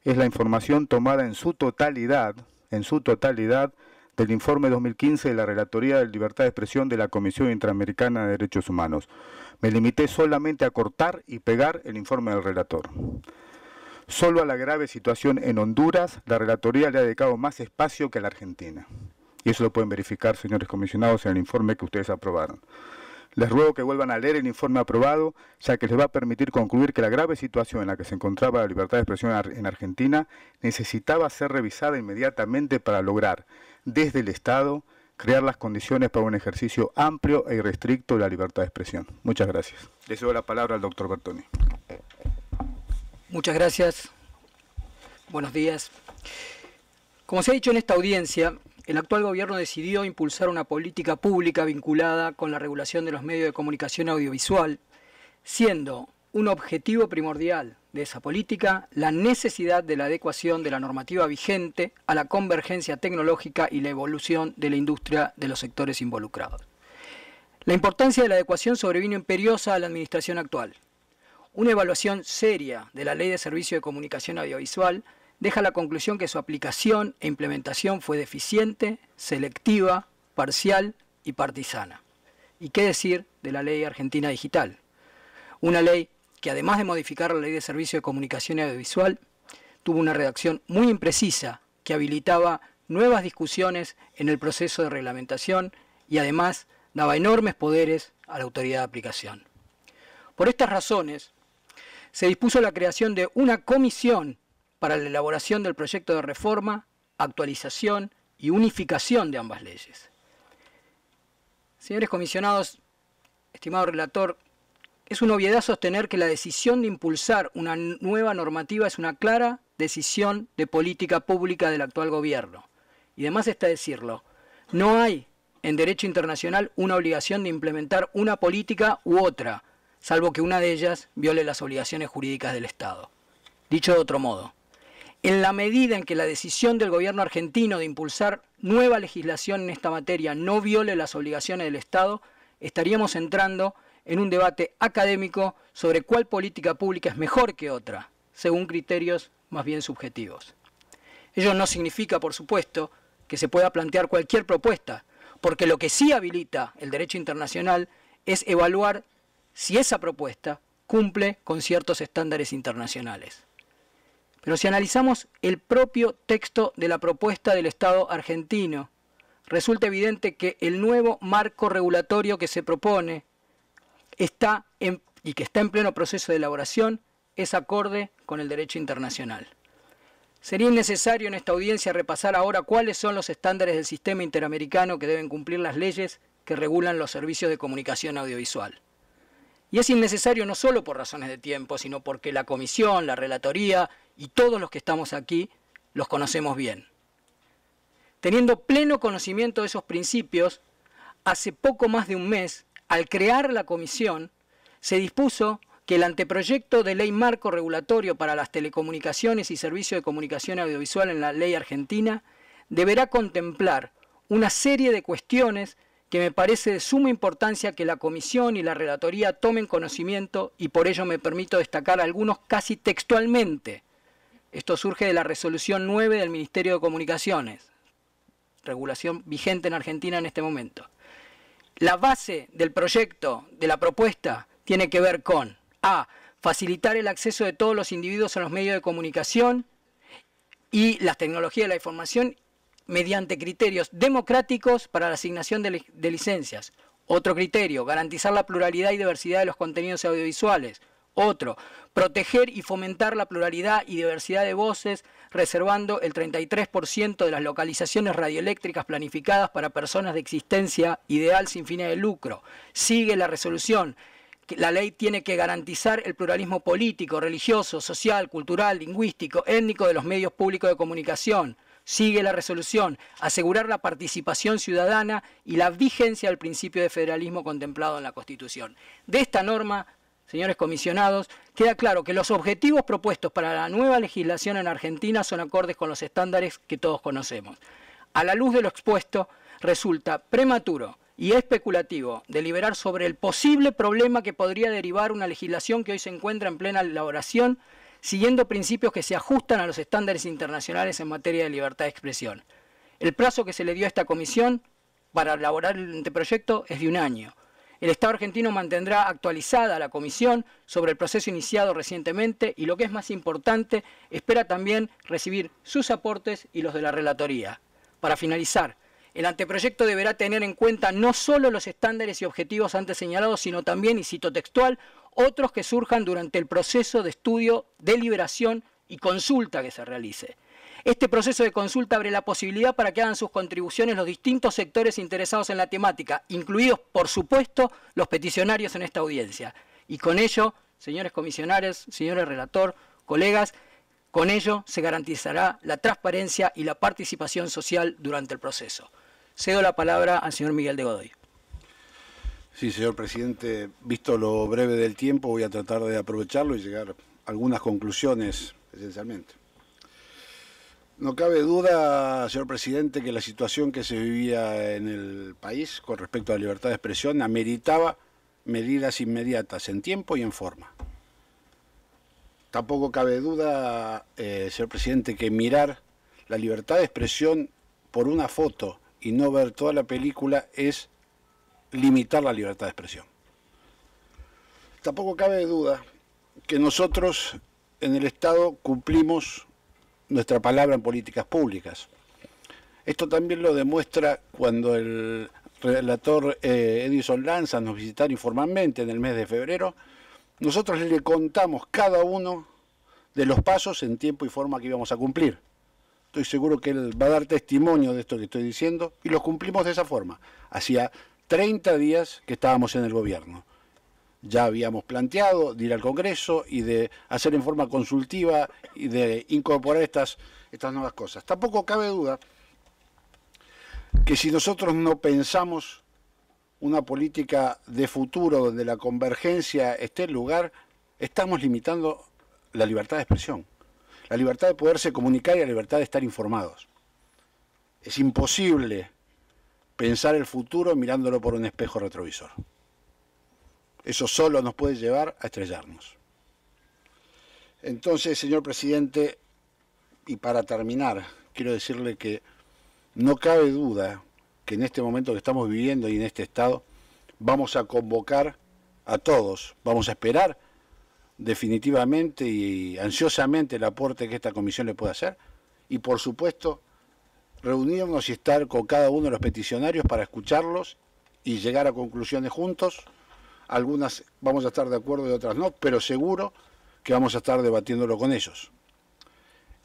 Es la información tomada en su totalidad, en su totalidad del informe 2015 de la Relatoría de Libertad de Expresión de la Comisión Interamericana de Derechos Humanos. Me limité solamente a cortar y pegar el informe del relator. Solo a la grave situación en Honduras, la Relatoría le ha dedicado más espacio que a la Argentina. Y eso lo pueden verificar, señores comisionados, en el informe que ustedes aprobaron. Les ruego que vuelvan a leer el informe aprobado, ya que les va a permitir concluir que la grave situación en la que se encontraba la libertad de expresión en Argentina necesitaba ser revisada inmediatamente para lograr desde el Estado crear las condiciones para un ejercicio amplio e irrestricto de la libertad de expresión. Muchas gracias. Le cedo la palabra al doctor Bertoni. Muchas gracias. Buenos días. Como se ha dicho en esta audiencia, el actual gobierno decidió impulsar una política pública vinculada con la regulación de los medios de comunicación audiovisual, siendo un objetivo primordial de esa política, la necesidad de la adecuación de la normativa vigente a la convergencia tecnológica y la evolución de la industria de los sectores involucrados. La importancia de la adecuación sobrevino imperiosa a la administración actual. Una evaluación seria de la Ley de Servicio de Comunicación Audiovisual deja la conclusión que su aplicación e implementación fue deficiente, selectiva, parcial y partisana. ¿Y qué decir de la Ley Argentina Digital? Una ley que además de modificar la ley de servicio de comunicación audiovisual, tuvo una redacción muy imprecisa que habilitaba nuevas discusiones en el proceso de reglamentación y además daba enormes poderes a la autoridad de aplicación. Por estas razones, se dispuso la creación de una comisión para la elaboración del proyecto de reforma, actualización y unificación de ambas leyes. Señores comisionados, estimado relator, es una obviedad sostener que la decisión de impulsar una nueva normativa es una clara decisión de política pública del actual gobierno. Y además está decirlo, no hay en derecho internacional una obligación de implementar una política u otra, salvo que una de ellas viole las obligaciones jurídicas del Estado. Dicho de otro modo, en la medida en que la decisión del gobierno argentino de impulsar nueva legislación en esta materia no viole las obligaciones del Estado, estaríamos entrando en un debate académico sobre cuál política pública es mejor que otra, según criterios más bien subjetivos. Ello no significa, por supuesto, que se pueda plantear cualquier propuesta, porque lo que sí habilita el derecho internacional es evaluar si esa propuesta cumple con ciertos estándares internacionales. Pero si analizamos el propio texto de la propuesta del Estado argentino, resulta evidente que el nuevo marco regulatorio que se propone está y que está en pleno proceso de elaboración es acorde con el derecho internacional. Sería innecesario en esta audiencia repasar ahora cuáles son los estándares del sistema interamericano que deben cumplir las leyes que regulan los servicios de comunicación audiovisual. Y es innecesario no solo por razones de tiempo, sino porque la comisión, la relatoría y todos los que estamos aquí los conocemos bien. Teniendo pleno conocimiento de esos principios, hace poco más de un mes al crear la comisión, se dispuso que el anteproyecto de ley marco regulatorio para las telecomunicaciones y servicios de comunicación audiovisual en la ley argentina deberá contemplar una serie de cuestiones que me parece de suma importancia que la comisión y la relatoría tomen conocimiento y por ello me permito destacar algunos casi textualmente. Esto surge de la resolución 9 del Ministerio de Comunicaciones, regulación vigente en Argentina en este momento. La base del proyecto, de la propuesta, tiene que ver con A. Facilitar el acceso de todos los individuos a los medios de comunicación y las tecnologías de la información mediante criterios democráticos para la asignación de, licencias. Otro criterio, garantizar la pluralidad y diversidad de los contenidos audiovisuales. Otro, proteger y fomentar la pluralidad y diversidad de voces, reservando el 33% de las localizaciones radioeléctricas planificadas para personas de existencia ideal sin fines de lucro. Sigue la resolución la ley tiene que garantizar el pluralismo político, religioso, social, cultural, lingüístico, étnico de los medios públicos de comunicación. Sigue la resolución, asegurar la participación ciudadana y la vigencia del principio de federalismo contemplado en la Constitución. De esta norma señores comisionados, queda claro que los objetivos propuestos para la nueva legislación en Argentina son acordes con los estándares que todos conocemos. A la luz de lo expuesto, resulta prematuro y especulativo deliberar sobre el posible problema que podría derivar una legislación que hoy se encuentra en plena elaboración, siguiendo principios que se ajustan a los estándares internacionales en materia de libertad de expresión. El plazo que se le dio a esta comisión para elaborar el anteproyecto es de un año. El Estado argentino mantendrá actualizada la comisión sobre el proceso iniciado recientemente y lo que es más importante, espera también recibir sus aportes y los de la Relatoría. Para finalizar, el anteproyecto deberá tener en cuenta no solo los estándares y objetivos antes señalados, sino también, y cito textual, otros que surjan durante el proceso de estudio, deliberación y consulta que se realice. Este proceso de consulta abre la posibilidad para que hagan sus contribuciones los distintos sectores interesados en la temática, incluidos, por supuesto, los peticionarios en esta audiencia. Y con ello, señores comisionares, señores relator, colegas, con ello se garantizará la transparencia y la participación social durante el proceso. Cedo la palabra al señor Miguel de Godoy. Sí, señor presidente, visto lo breve del tiempo, voy a tratar de aprovecharlo y llegar a algunas conclusiones, esencialmente. No cabe duda, señor presidente, que la situación que se vivía en el país con respecto a la libertad de expresión ameritaba medidas inmediatas en tiempo y en forma. Tampoco cabe duda, eh, señor presidente, que mirar la libertad de expresión por una foto y no ver toda la película es limitar la libertad de expresión. Tampoco cabe duda que nosotros en el Estado cumplimos nuestra palabra en políticas públicas. Esto también lo demuestra cuando el relator eh, Edison Lanza nos visitó informalmente en el mes de febrero, nosotros le contamos cada uno de los pasos en tiempo y forma que íbamos a cumplir. Estoy seguro que él va a dar testimonio de esto que estoy diciendo y lo cumplimos de esa forma. Hacía 30 días que estábamos en el gobierno ya habíamos planteado, de ir al Congreso y de hacer en forma consultiva y de incorporar estas, estas nuevas cosas. Tampoco cabe duda que si nosotros no pensamos una política de futuro donde la convergencia esté en lugar, estamos limitando la libertad de expresión, la libertad de poderse comunicar y la libertad de estar informados. Es imposible pensar el futuro mirándolo por un espejo retrovisor. Eso solo nos puede llevar a estrellarnos. Entonces, señor presidente, y para terminar, quiero decirle que no cabe duda que en este momento que estamos viviendo y en este estado, vamos a convocar a todos, vamos a esperar definitivamente y ansiosamente el aporte que esta comisión le pueda hacer y por supuesto reunirnos y estar con cada uno de los peticionarios para escucharlos y llegar a conclusiones juntos algunas vamos a estar de acuerdo y otras no, pero seguro que vamos a estar debatiéndolo con ellos.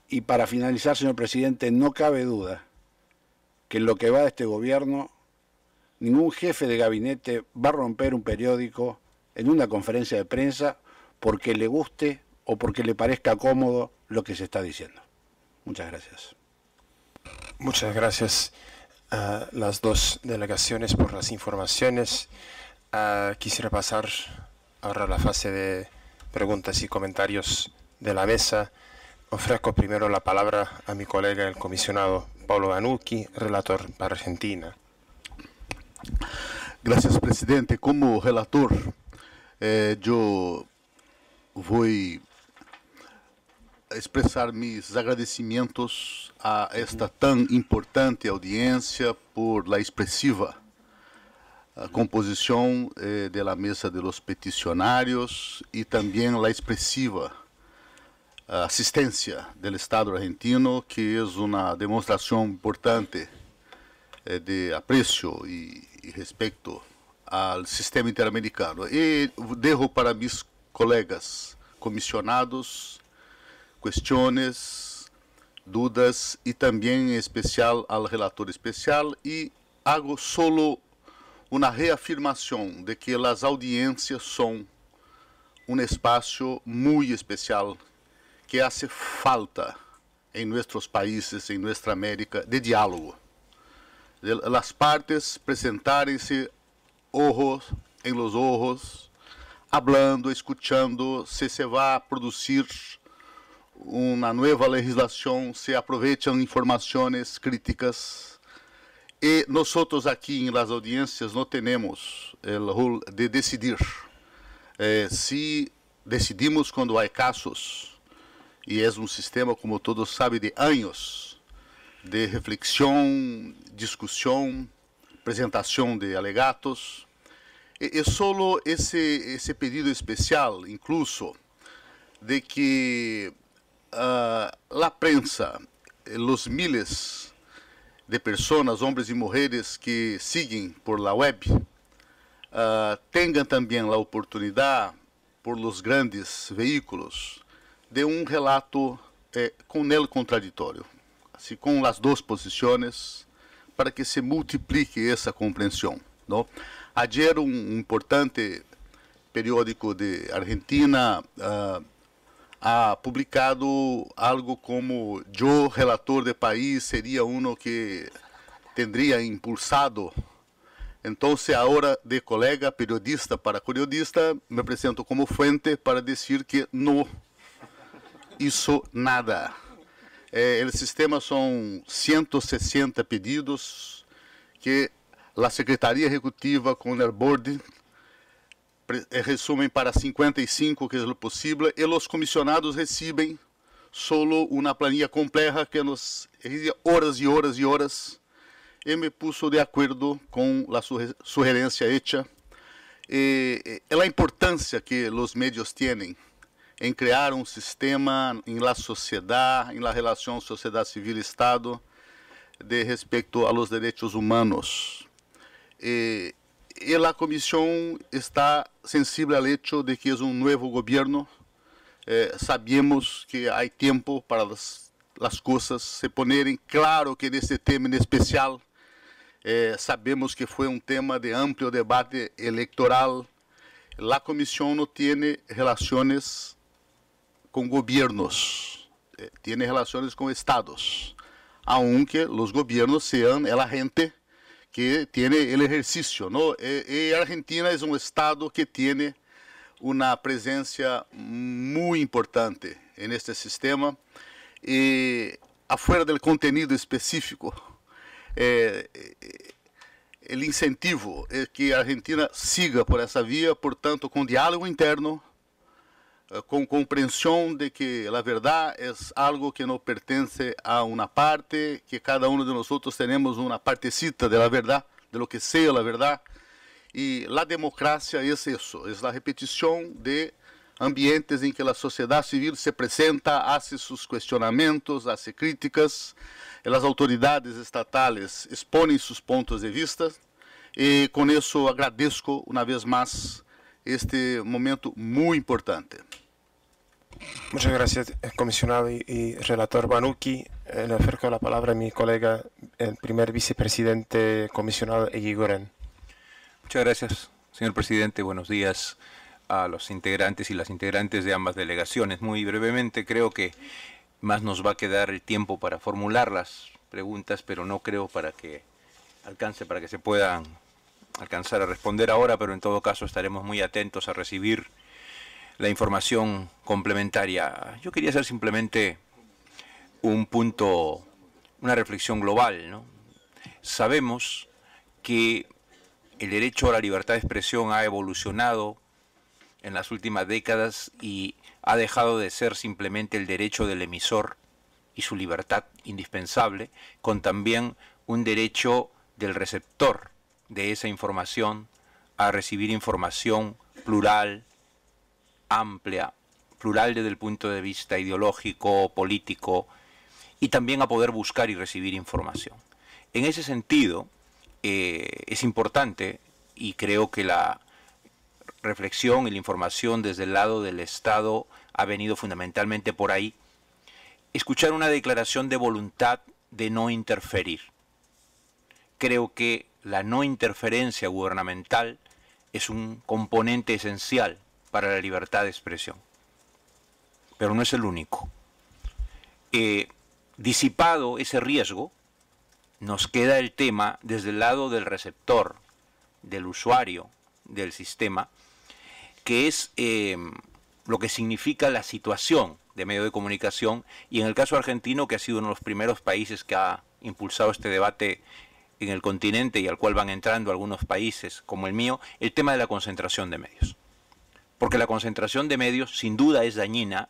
Y para finalizar, señor presidente, no cabe duda que en lo que va de este gobierno, ningún jefe de gabinete va a romper un periódico en una conferencia de prensa porque le guste o porque le parezca cómodo lo que se está diciendo. Muchas gracias. Muchas gracias a las dos delegaciones por las informaciones. Ah, quisiera pasar ahora a la fase de preguntas y comentarios de la mesa. Ofrezco primero la palabra a mi colega, el comisionado Paulo ganuki relator para Argentina. Gracias, presidente. Como relator, eh, yo voy a expresar mis agradecimientos a esta tan importante audiencia por la expresiva a composição eh, mesa de los e também a expressiva assistência do Estado argentino, que é uma demonstração importante eh, de aprecio e respeito ao sistema interamericano. E derro para meus colegas comissionados, questões, dúvidas e também em especial ao relator especial E hago solo uma reafirmação de que as audiências são um espaço muito especial que hace falta em nossos países, em nossa América, de diálogo. As partes apresentarem-se ojos em los ojos, hablando, escuchando, se se vai produzir uma nova legislação, se aproveitam informações críticas e nós aqui em las audiências não temos eh, o rol de decidir. Eh, se decidimos quando há casos, e é um sistema, como todos sabem, de anos de reflexão, discussão, apresentação de alegatos. E, e só esse, esse pedido especial, incluso, de que uh, ah, a prensa, eh, os miles de pessoas, homens e mulheres que seguem por la web, uh, ah, tenham também a oportunidade, por los grandes veículos, de um relato eh, com ele contraditório, assim, com as duas posições, para que se multiplique essa compreensão. Não? Ayer um importante periódico de Argentina uh, ha publicado algo como Yo, relator de país, seria uno que tendría impulsado. Entonces, ahora de colega periodista para periodista, me presento como fuente para decir que no hizo nada. Eh, el sistema son 160 pedidos que la Secretaría Ejecutiva con el Board eh, resumem para 55, que é o possível, e os comissionados recebem solo uma planilha completa que nos horas e horas e horas. E me puso de acordo com a sugerência hecha e, e a importância que os médios têm em criar um sistema em la sociedade, em la relação sociedade civil-estado de respeito aos direitos humanos. E, e a Comissão está sensível ao hecho de que é um novo governo. Eh, sabemos que há tempo para as coisas cosas se ponerem claro que nesse tema em especial, eh, sabemos que foi um tema de amplo debate eleitoral. A comissão não tem relações com governos, eh, Tem relações com estados, aunque os governos sejam a gente que tem el exercício, E, e Argentina é um estado que tem uma presença muito importante neste sistema e afuera do contenido específico, eh, eh incentivo é que Argentina siga por essa via portanto, com diálogo interno, eh, com compreensão de que a verdade é algo que não pertence a uma parte, que cada um de nós temos uma partecita de la de lo que seja a verdade. E la democracia é isso, é a repetição de ambientes em que a sociedade civil se apresenta, hace seus questionamentos, hace críticas, as autoridades estatais expõem seus pontos de vista, e com isso agradeço uma vez mais este momento muito importante. Muchas gracias, eh, comisionado y, relator Banuki. Eh, le ofrezco la palabra a mi colega, el primer vicepresidente comisionado Egigoren. Muchas gracias, señor presidente. Buenos días a los integrantes y las integrantes de ambas delegaciones. Muy brevemente, creo que más nos va a quedar el tiempo para formular las preguntas, pero no creo para que alcance, para que se puedan alcanzar a responder ahora, pero en todo caso estaremos muy atentos a recibir la información complementaria. Yo quería hacer simplemente un punto, una reflexión global. Sabemos que el derecho a la libertad de expresión ha evolucionado en las últimas décadas y ha dejado de ser simplemente el derecho del emisor y su libertad indispensable, con también un derecho del receptor de esa información a recibir información plural, amplia, plural desde el punto de vista ideológico, político, y también a poder buscar y recibir información. En ese sentido, eh, es importante y creo que la reflexión y la información desde el lado del Estado ha venido fundamentalmente por ahí, escuchar una declaración de voluntad de no interferir. Creo que la no interferencia gubernamental es un componente esencial para la libertad de expresión. Pero no es el único. Eh, disipado ese riesgo, nos queda el tema desde el lado del receptor, del usuario, del sistema, que es eh, lo que significa la situación de medio de comunicación y en el caso argentino, que ha sido uno de los primeros países que ha impulsado este debate en el continente y al cual van entrando algunos países como el mío, el tema de la concentración de medios porque la concentración de medios sin duda es dañina,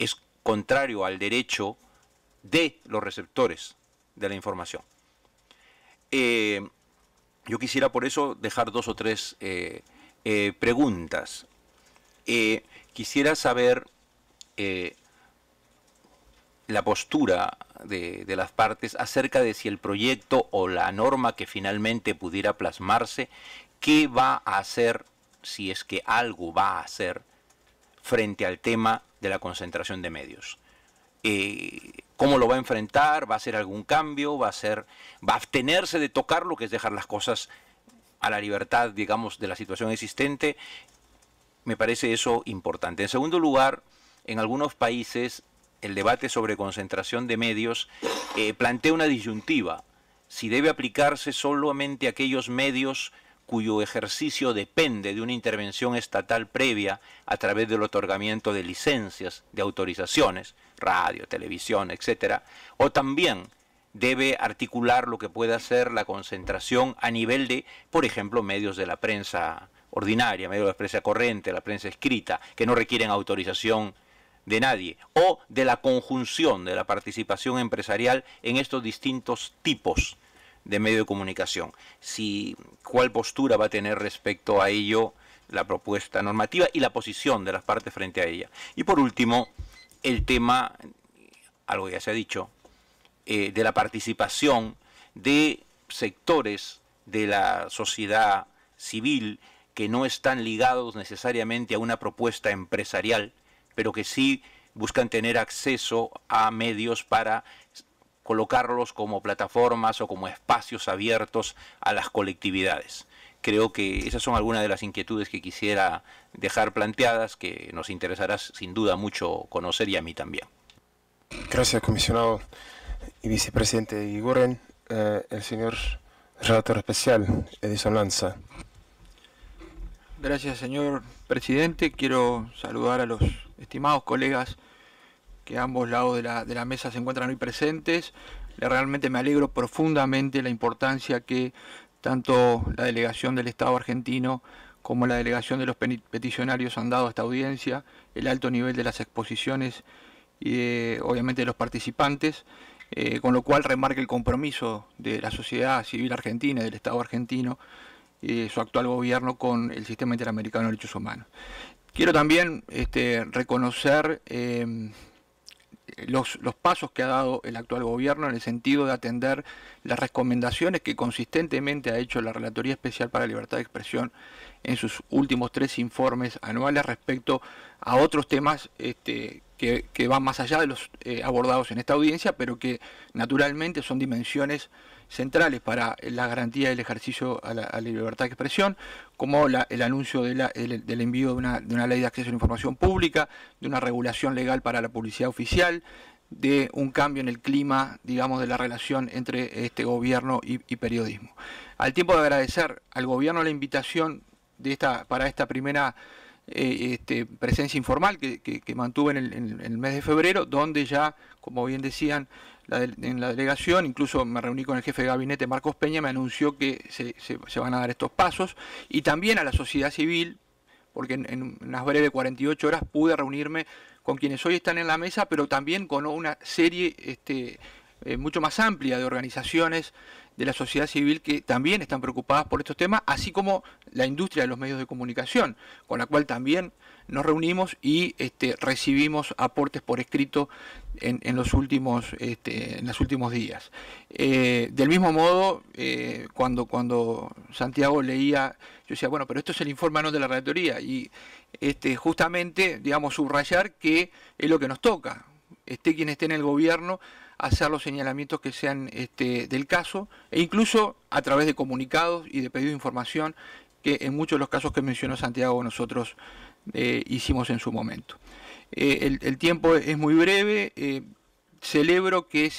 es contrario al derecho de los receptores de la información. Eh, yo quisiera por eso dejar dos o tres eh, eh, preguntas. quisiera saber la postura de, las partes acerca de si el proyecto o la norma que finalmente pudiera plasmarse, qué va a hacer si es que algo va a hacer frente al tema de la concentración de medios. Eh, ¿Cómo lo va a enfrentar? ¿Va a hacer algún cambio? ¿Va a, ¿Va a abstenerse de tocar lo que es dejar las cosas a la libertad, digamos, de la situación existente? Me parece eso importante. En segundo lugar, en algunos países el debate sobre concentración de medios eh, plantea una disyuntiva. Si debe aplicarse solamente a aquellos medios cuyo ejercicio depende de una intervención estatal previa a través del otorgamiento de licencias, de autorizaciones, radio, televisión, etc., o también debe articular lo que pueda ser la concentración a nivel de, por ejemplo, medios de la prensa ordinaria, medios de la prensa corriente, la prensa escrita, que no requieren autorización de nadie, o de la conjunción de la participación empresarial en estos distintos tipos de medio de comunicación. Si, ¿Cuál postura va a tener respecto a ello la propuesta normativa y la posición de las partes frente a ella? Y por último, el tema, algo ya se ha dicho, eh, de la participación de sectores de la sociedad civil que no están ligados necesariamente a una propuesta empresarial, pero que sí buscan tener acceso a medios para colocarlos como plataformas o como espacios abiertos a las colectividades. Creo que esas son algunas de las inquietudes que quisiera dejar planteadas, que nos interesará sin duda mucho conocer y a mí también. Gracias, comisionado y vicepresidente Igorren. Eh, el señor relator especial, Edison Lanza. Gracias, señor presidente. Quiero saludar a los estimados colegas que ambos lados de la, mesa se encuentran hoy presentes. Realmente me alegro profundamente la importancia que tanto la delegación del Estado argentino como la delegación de los peticionarios han dado a esta audiencia, el alto nivel de las exposiciones y obviamente de los participantes, eh, con lo cual remarca el compromiso de la sociedad civil argentina, y del Estado argentino, y su actual gobierno con el sistema interamericano de derechos humanos. Quiero también este, reconocer eh, los, pasos que ha dado el actual gobierno en el sentido de atender las recomendaciones que consistentemente ha hecho la Relatoría Especial para la Libertad de Expresión en sus últimos tres informes anuales respecto a otros temas este, que, van más allá de los eh, abordados en esta audiencia, pero que naturalmente son dimensiones centrales para la garantía del ejercicio a la libertad de expresión, como el anuncio del envío de una, ley de acceso a la información pública, de una regulación legal para la publicidad oficial, de un cambio en el clima, digamos, de la relación entre este gobierno y, periodismo. Al tiempo de agradecer al gobierno la invitación para esta primera eh, este, presencia informal que, mantuve en el mes de febrero, donde ya, como bien decían, en la delegación, incluso me reuní con el jefe de gabinete Marcos Peña, me anunció que se, se, van a dar estos pasos, y también a la sociedad civil, porque en, unas breves 48 horas pude reunirme con quienes hoy están en la mesa, pero también con una serie este, eh, mucho más amplia de organizaciones de la sociedad civil que también están preocupadas por estos temas, así como la industria de los medios de comunicación, con la cual también nos reunimos y este, recibimos aportes por escrito en, los, últimos, este, en los últimos días. Eh, del mismo modo, eh, cuando, cuando Santiago leía, yo decía, bueno, pero esto es el informe anual de la redactoría, y este, justamente, digamos, subrayar que es lo que nos toca, esté quien esté en el gobierno, hacer los señalamientos que sean este, del caso e incluso a través de comunicados y de pedido de información que en muchos de los casos que mencionó Santiago nosotros eh, hicimos en su momento. Eh, el, tiempo es muy breve, eh, celebro que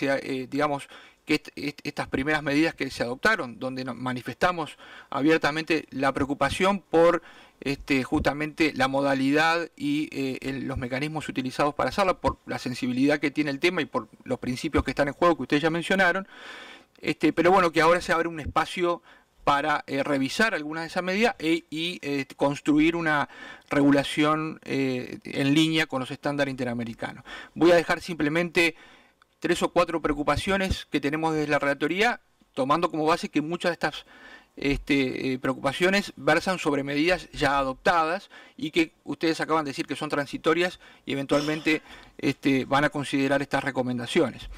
digamos, que estas primeras medidas que se adoptaron, donde manifestamos abiertamente la preocupación por este, justamente la modalidad y los mecanismos utilizados para hacerla, por la sensibilidad que tiene el tema y por los principios que están en juego que ustedes ya mencionaron. Este, pero bueno, que ahora se abre un espacio para eh, revisar algunas de esas medidas e, y eh, construir una regulación eh, en línea con los estándares interamericanos. Voy a dejar simplemente tres o cuatro preocupaciones que tenemos desde la Relatoría, tomando como base que muchas de estas este, preocupaciones versan sobre medidas ya adoptadas y que ustedes acaban de decir que son transitorias y eventualmente este, van a considerar estas recomendaciones.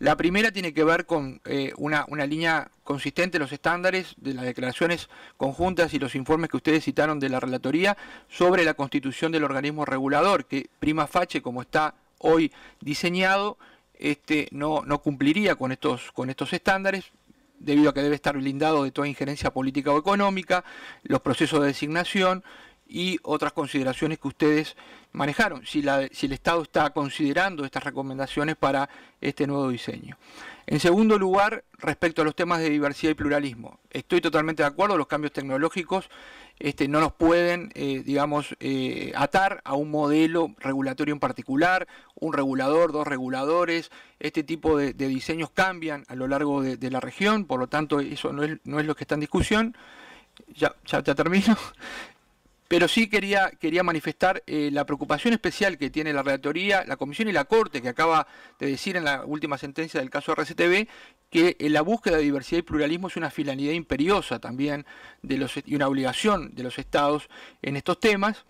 La primera tiene que ver con eh, una, línea consistente en los estándares de las declaraciones conjuntas y los informes que ustedes citaron de la Relatoría sobre la constitución del organismo regulador, que prima facie, como está hoy diseñado, este, no, no cumpliría con estos, con estos estándares, debido a que debe estar blindado de toda injerencia política o económica, los procesos de designación, y otras consideraciones que ustedes manejaron, si, si el Estado está considerando estas recomendaciones para este nuevo diseño. En segundo lugar, respecto a los temas de diversidad y pluralismo, estoy totalmente de acuerdo, los cambios tecnológicos este, no nos pueden, eh, digamos, eh, atar a un modelo regulatorio en particular, un regulador, dos reguladores, este tipo de, diseños cambian a lo largo de, la región, por lo tanto eso no es, lo que está en discusión. Ya, ya, ya termino. Pero sí quería, quería manifestar eh, la preocupación especial que tiene la Relatoría, la Comisión y la Corte, que acaba de decir en la última sentencia del caso RCTV, que eh, la búsqueda de diversidad y pluralismo es una finalidad imperiosa también de los, y una obligación de los estados en estos temas.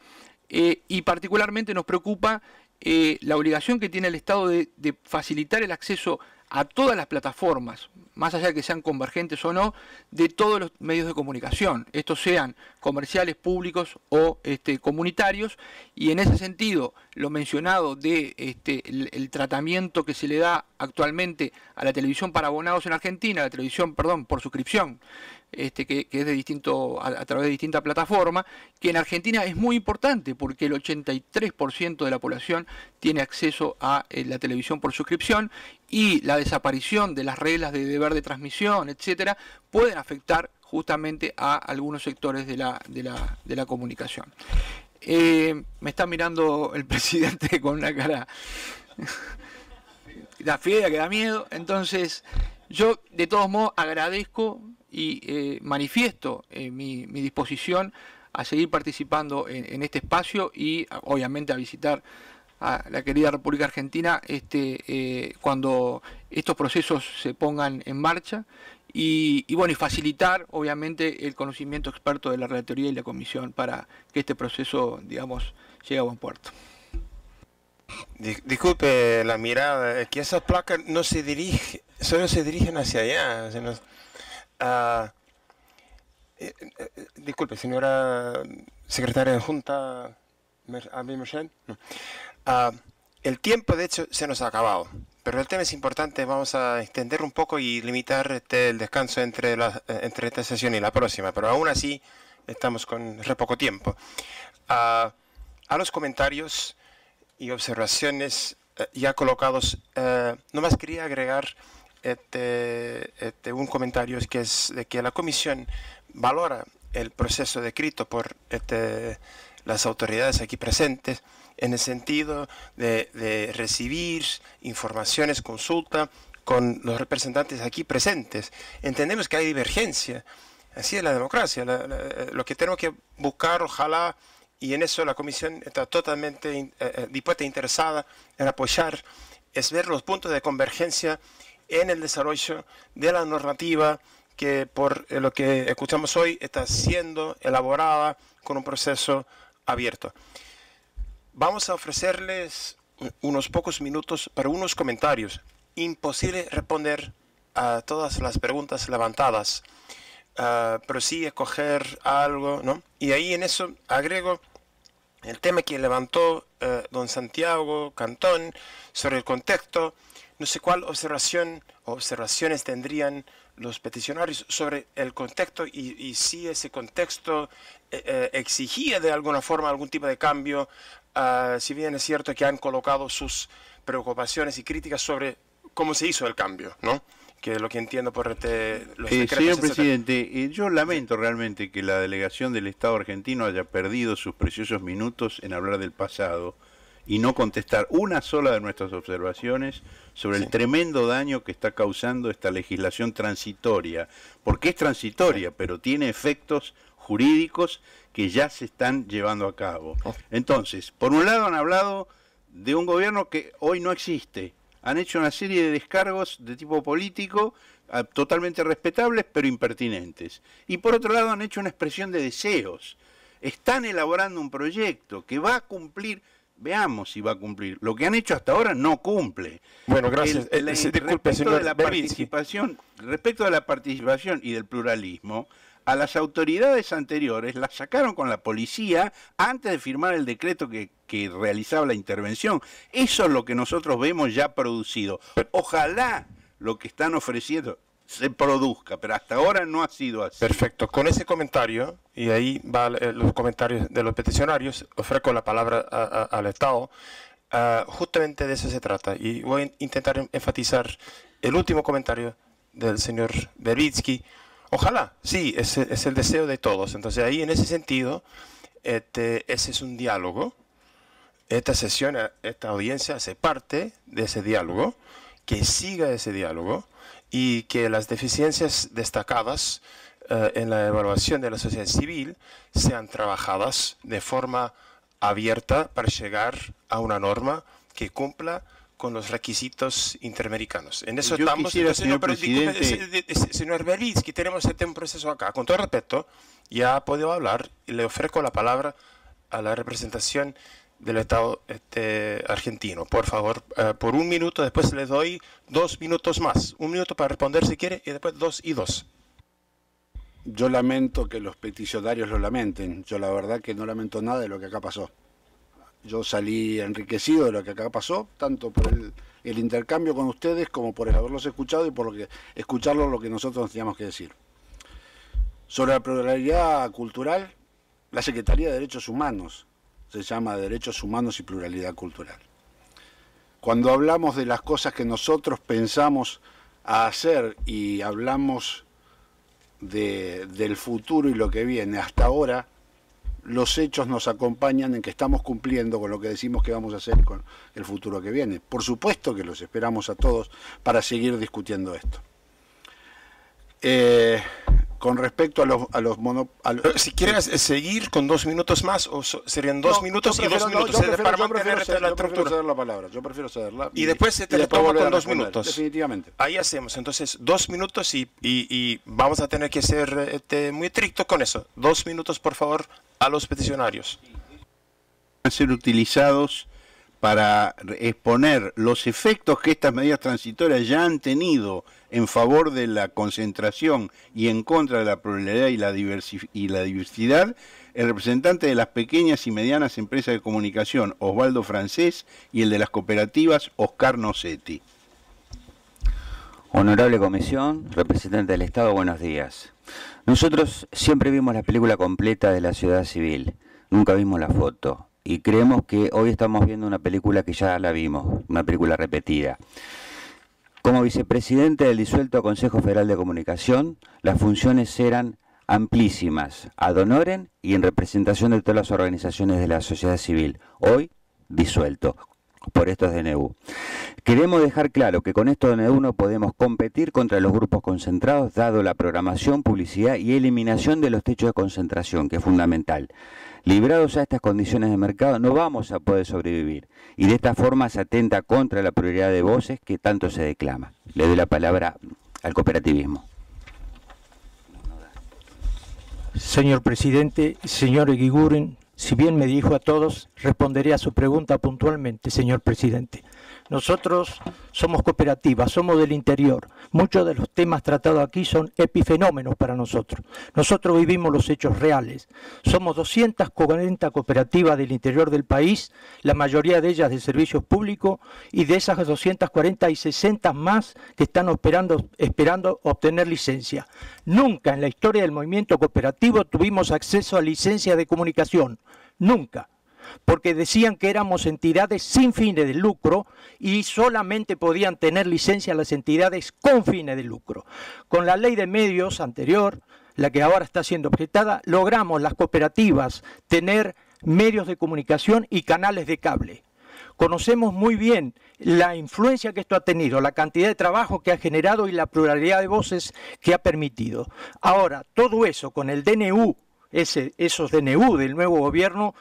Eh, y particularmente nos preocupa la obligación que tiene el Estado de, facilitar el acceso a todas las plataformas, más allá de que sean convergentes o no, de todos los medios de comunicación, estos sean comerciales, públicos o este, comunitarios, y en ese sentido, lo mencionado de este, el, tratamiento que se le da actualmente a la televisión para abonados en Argentina, la televisión, perdón, por suscripción, este, que, es de distinto, a, través de distintas plataforma, que en Argentina es muy importante porque el 83% de la población tiene acceso a eh, la televisión por suscripción y la desaparición de las reglas de deber de transmisión, etcétera, pueden afectar justamente a algunos sectores de la, comunicación. Eh, me está mirando el presidente con una cara. la fiera que da miedo. Entonces, yo de todos modos agradezco y eh, manifiesto eh, mi, disposición a seguir participando en este espacio y obviamente a visitar a la querida República Argentina este, eh, cuando estos procesos se pongan en marcha y, bueno, y facilitar obviamente el conocimiento experto de la Relatoría y la Comisión para que este proceso, digamos, llegue a buen puerto. Disculpe la mirada, es que esas placas no se dirigen, solo se dirigen hacia allá. Ah, eh, eh, disculpe, señora secretaria de Junta, ¿a mí, Ah, el tiempo, de hecho, se nos ha acabado, pero el tema es importante. Vamos a extender un poco y limitar este, el descanso entre, la, eh, entre esta sesión y la próxima, pero aún así estamos con re poco tiempo. Ah, a los comentarios y observaciones eh, ya colocados, eh, nomás quería agregar este, este, un comentario que es de que la Comisión valora el proceso descrito por las autoridades aquí presentes en el sentido de, recibir informaciones, consulta con los representantes aquí presentes. Entendemos que hay divergencia. Así es la democracia. Eh, lo que tenemos que buscar, ojalá, y en eso la Comisión está totalmente eh, eh, dispuesta e interesada en apoyar, es ver los puntos de convergencia en el desarrollo de la normativa que por lo que escuchamos hoy está siendo elaborada con un proceso abierto vamos a ofrecerles unos pocos minutos para unos comentarios. Imposible responder a todas las preguntas levantadas, ah, pero sí escoger algo, ¿no? Y ahí en eso agrego el tema que levantó eh, don Santiago Cantón sobre el contexto. No sé cuál observación o observaciones tendrían los peticionarios sobre el contexto y, si ese contexto eh, eh, exigía de alguna forma algún tipo de cambio Ah, si bien es cierto que han colocado sus preocupaciones y críticas sobre cómo se hizo el cambio, ¿no? Que lo que entiendo por este, los eh, Señor presidente, eh, yo lamento realmente que la delegación del Estado argentino haya perdido sus preciosos minutos en hablar del pasado y no contestar una sola de nuestras observaciones sobre el tremendo daño que está causando esta legislación transitoria, porque es transitoria, pero tiene efectos jurídicos que ya se están llevando a cabo. Oh. Entonces, por un lado han hablado de un gobierno que hoy no existe. Han hecho una serie de descargos de tipo político ah, totalmente respetables pero impertinentes. Y por otro lado han hecho una expresión de deseos. Están elaborando un proyecto que va a cumplir veamos si va a cumplir. Lo que han hecho hasta ahora no cumple. Bueno, gracias. Eh, eh, respecto señor la participación, respecto de la participación y del pluralismo, a las autoridades anteriores las sacaron con la policía antes de firmar el decreto que, realizaba la intervención. Eso es lo que nosotros vemos ya producido. Ojalá lo que están ofreciendo se produzca, pero hasta ahora no ha sido así. Perfecto, con ese comentario, y ahí van eh, los comentarios de los peticionarios, ofrezco la palabra al Estado, ah, justamente de eso se trata, y voy a intentar enfatizar el último comentario del señor Berbitsky, Ojalá, sí, es, el deseo de todos. Entonces ahí en ese sentido, este, ese es un diálogo. Esta sesión, esta audiencia hace parte de ese diálogo, que siga ese diálogo y que las deficiencias destacadas eh, en la evaluación de la sociedad civil sean trabajadas de forma abierta para llegar a una norma que cumpla con los requisitos interamericanos. En eso estamos. señor no, presidente... tenemos este un proceso acá. Con todo respeto, ya ha podido hablar y le ofrezco la palabra a la representación del Estado este, argentino. Por favor, eh, por un minuto, después les doy dos minutos más. Un minuto para responder si quiere y después dos y dos. Yo lamento que los peticionarios lo lamenten. Yo la verdad que no lamento nada de lo que acá pasó yo salí enriquecido de lo que acá pasó, tanto por el, intercambio con ustedes como por el haberlos escuchado y por lo que lo que nosotros teníamos que decir. Sobre la pluralidad cultural, la Secretaría de Derechos Humanos se llama Derechos Humanos y Pluralidad Cultural. Cuando hablamos de las cosas que nosotros pensamos hacer y hablamos del futuro y lo que viene hasta ahora, los hechos nos acompañan en que estamos cumpliendo con lo que decimos que vamos a hacer con el futuro que viene. Por supuesto que los esperamos a todos para seguir discutiendo esto. Eh, con respecto a los, a los mono... Eh, si quieres eh, seguir con dos minutos más, o serían dos minutos y dos minutos para la la palabra, yo prefiero cederla. Y, después se eh, te retoma con dos minutos. Definitivamente. Ahí hacemos, entonces, dos minutos y, y, vamos a tener que ser este, muy estrictos con eso. Dos minutos, por favor, a los peticionarios. Van a ser utilizados para exponer los efectos que estas medidas transitorias ya han tenido en favor de la concentración y en contra de la pluralidad y la, y la diversidad, el representante de las pequeñas y medianas empresas de comunicación, Osvaldo Francés, y el de las cooperativas, Oscar Nocetti. Honorable Comisión, representante del Estado, buenos días. Nosotros siempre vimos la película completa de la ciudad civil, nunca vimos la foto, y creemos que hoy estamos viendo una película que ya la vimos, una película repetida. Como vicepresidente del disuelto Consejo Federal de Comunicación, las funciones eran amplísimas, ad honorem y en representación de todas las organizaciones de la sociedad civil, hoy disuelto por estos DNU. E Queremos dejar claro que con estos DNU e no podemos competir contra los grupos concentrados, dado la programación, publicidad y eliminación de los techos de concentración, que es fundamental. Librados a estas condiciones de mercado no vamos a poder sobrevivir y de esta forma se atenta contra la prioridad de voces que tanto se declama. Le doy la palabra al cooperativismo. Señor presidente, señor Eguiguren, si bien me dijo a todos, responderé a su pregunta puntualmente, señor presidente. Nosotros somos cooperativas, somos del interior. Muchos de los temas tratados aquí son epifenómenos para nosotros. Nosotros vivimos los hechos reales. Somos 240 cooperativas del interior del país, la mayoría de ellas de servicios públicos, y de esas 240 hay 60 más que están esperando obtener licencia. Nunca en la historia del movimiento cooperativo tuvimos acceso a licencia de comunicación nunca, porque decían que éramos entidades sin fines de lucro y solamente podían tener licencia las entidades con fines de lucro. Con la ley de medios anterior, la que ahora está siendo objetada, logramos las cooperativas tener medios de comunicación y canales de cable. Conocemos muy bien la influencia que esto ha tenido, la cantidad de trabajo que ha generado y la pluralidad de voces que ha permitido. Ahora, todo eso con el DNU ese, esos DNU del nuevo gobierno,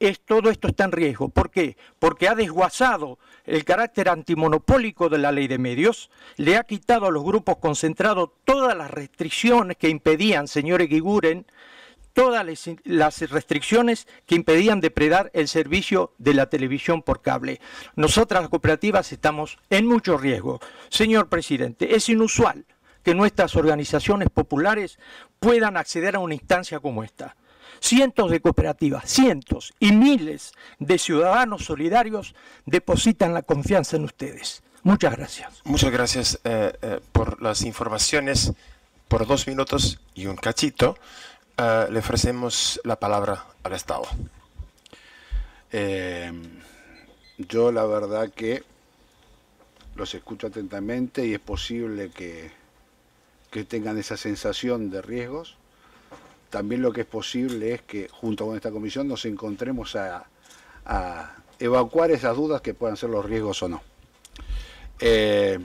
es, todo esto está en riesgo. ¿Por qué? Porque ha desguazado el carácter antimonopólico de la ley de medios, le ha quitado a los grupos concentrados todas las restricciones que impedían, señores Giguren, todas las restricciones que impedían depredar el servicio de la televisión por cable. Nosotras las cooperativas estamos en mucho riesgo. Señor presidente, es inusual que nuestras organizaciones populares puedan acceder a una instancia como esta. Cientos de cooperativas, cientos y miles de ciudadanos solidarios depositan la confianza en ustedes. Muchas gracias. Muchas gracias eh, eh, por las informaciones. Por dos minutos y un cachito eh, le ofrecemos la palabra al Estado. yo la verdad que los escucho atentamente y es posible que que tengan esa sensación de riesgos. También lo que es posible es que junto con esta comisión nos encontremos a, evacuar esas dudas que puedan ser los riesgos o no. Eh,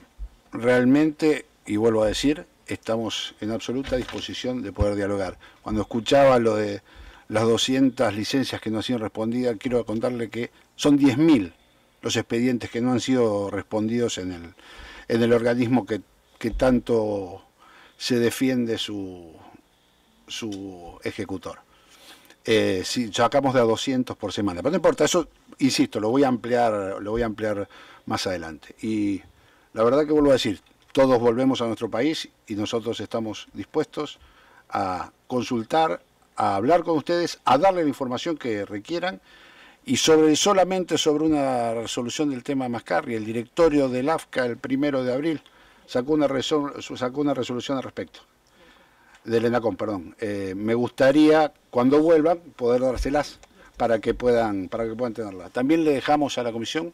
realmente, y vuelvo a decir, estamos en absoluta disposición de poder dialogar. Cuando escuchaba lo de las 200 licencias que no han sido respondidas, quiero contarle que son 10.000 los expedientes que no han sido respondidos en el, organismo que tanto se defiende su, ejecutor. Eh, si sacamos de a 200 por semana, pero no importa, eso, insisto, lo voy a ampliar, lo voy a ampliar más adelante. Y la verdad que vuelvo a decir, todos volvemos a nuestro país y nosotros estamos dispuestos a consultar, a hablar con ustedes, a darle la información que requieran y sobre solamente sobre una resolución del tema Mascarri, el directorio del AFCA el primero de abril sacó una, resolución al respecto del ENACOM, perdón. Eh, me gustaría, cuando vuelvan, poder dárselas para que puedan, para que puedan tenerlas. También le dejamos a la comisión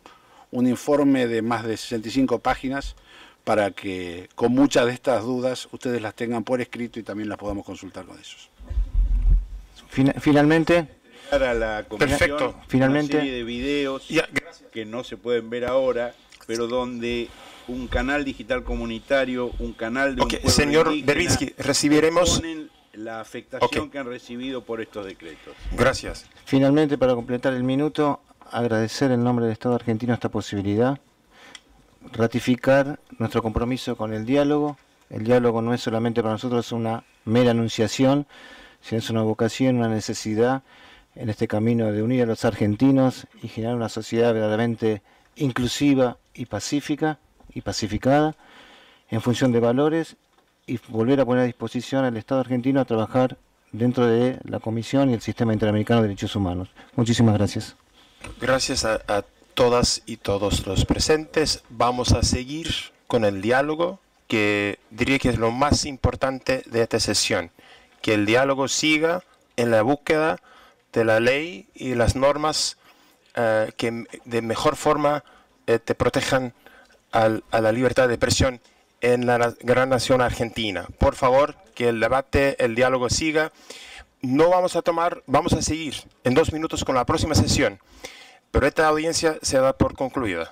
un informe de más de 65 páginas para que con muchas de estas dudas ustedes las tengan por escrito y también las podamos consultar con ellos. Finalmente. A la Perfecto. Finalmente. serie de videos que no se pueden ver ahora, pero donde un canal digital comunitario, un canal de... señor Berbitsky, recibiremos... La afectación que han recibido por estos decretos. Gracias. Finalmente, para completar el minuto, agradecer en nombre del Estado argentino esta posibilidad, ratificar nuestro compromiso con el diálogo. El diálogo no es solamente para nosotros una mera anunciación, sino es una vocación, una necesidad en este camino de unir a los argentinos y generar una sociedad verdaderamente inclusiva y pacífica y pacificada en función de valores y volver a poner a disposición al Estado argentino a trabajar dentro de la Comisión y el Sistema Interamericano de Derechos Humanos. Muchísimas gracias. Gracias a, todas y todos los presentes. Vamos a seguir con el diálogo, que diría que es lo más importante de esta sesión, que el diálogo siga en la búsqueda de la ley y las normas eh, que de mejor forma eh, te protejan a la libertad de expresión en la gran nación argentina. Por favor, que el debate, el diálogo siga. No vamos a tomar, vamos a seguir en dos minutos con la próxima sesión, pero esta audiencia se da por concluida.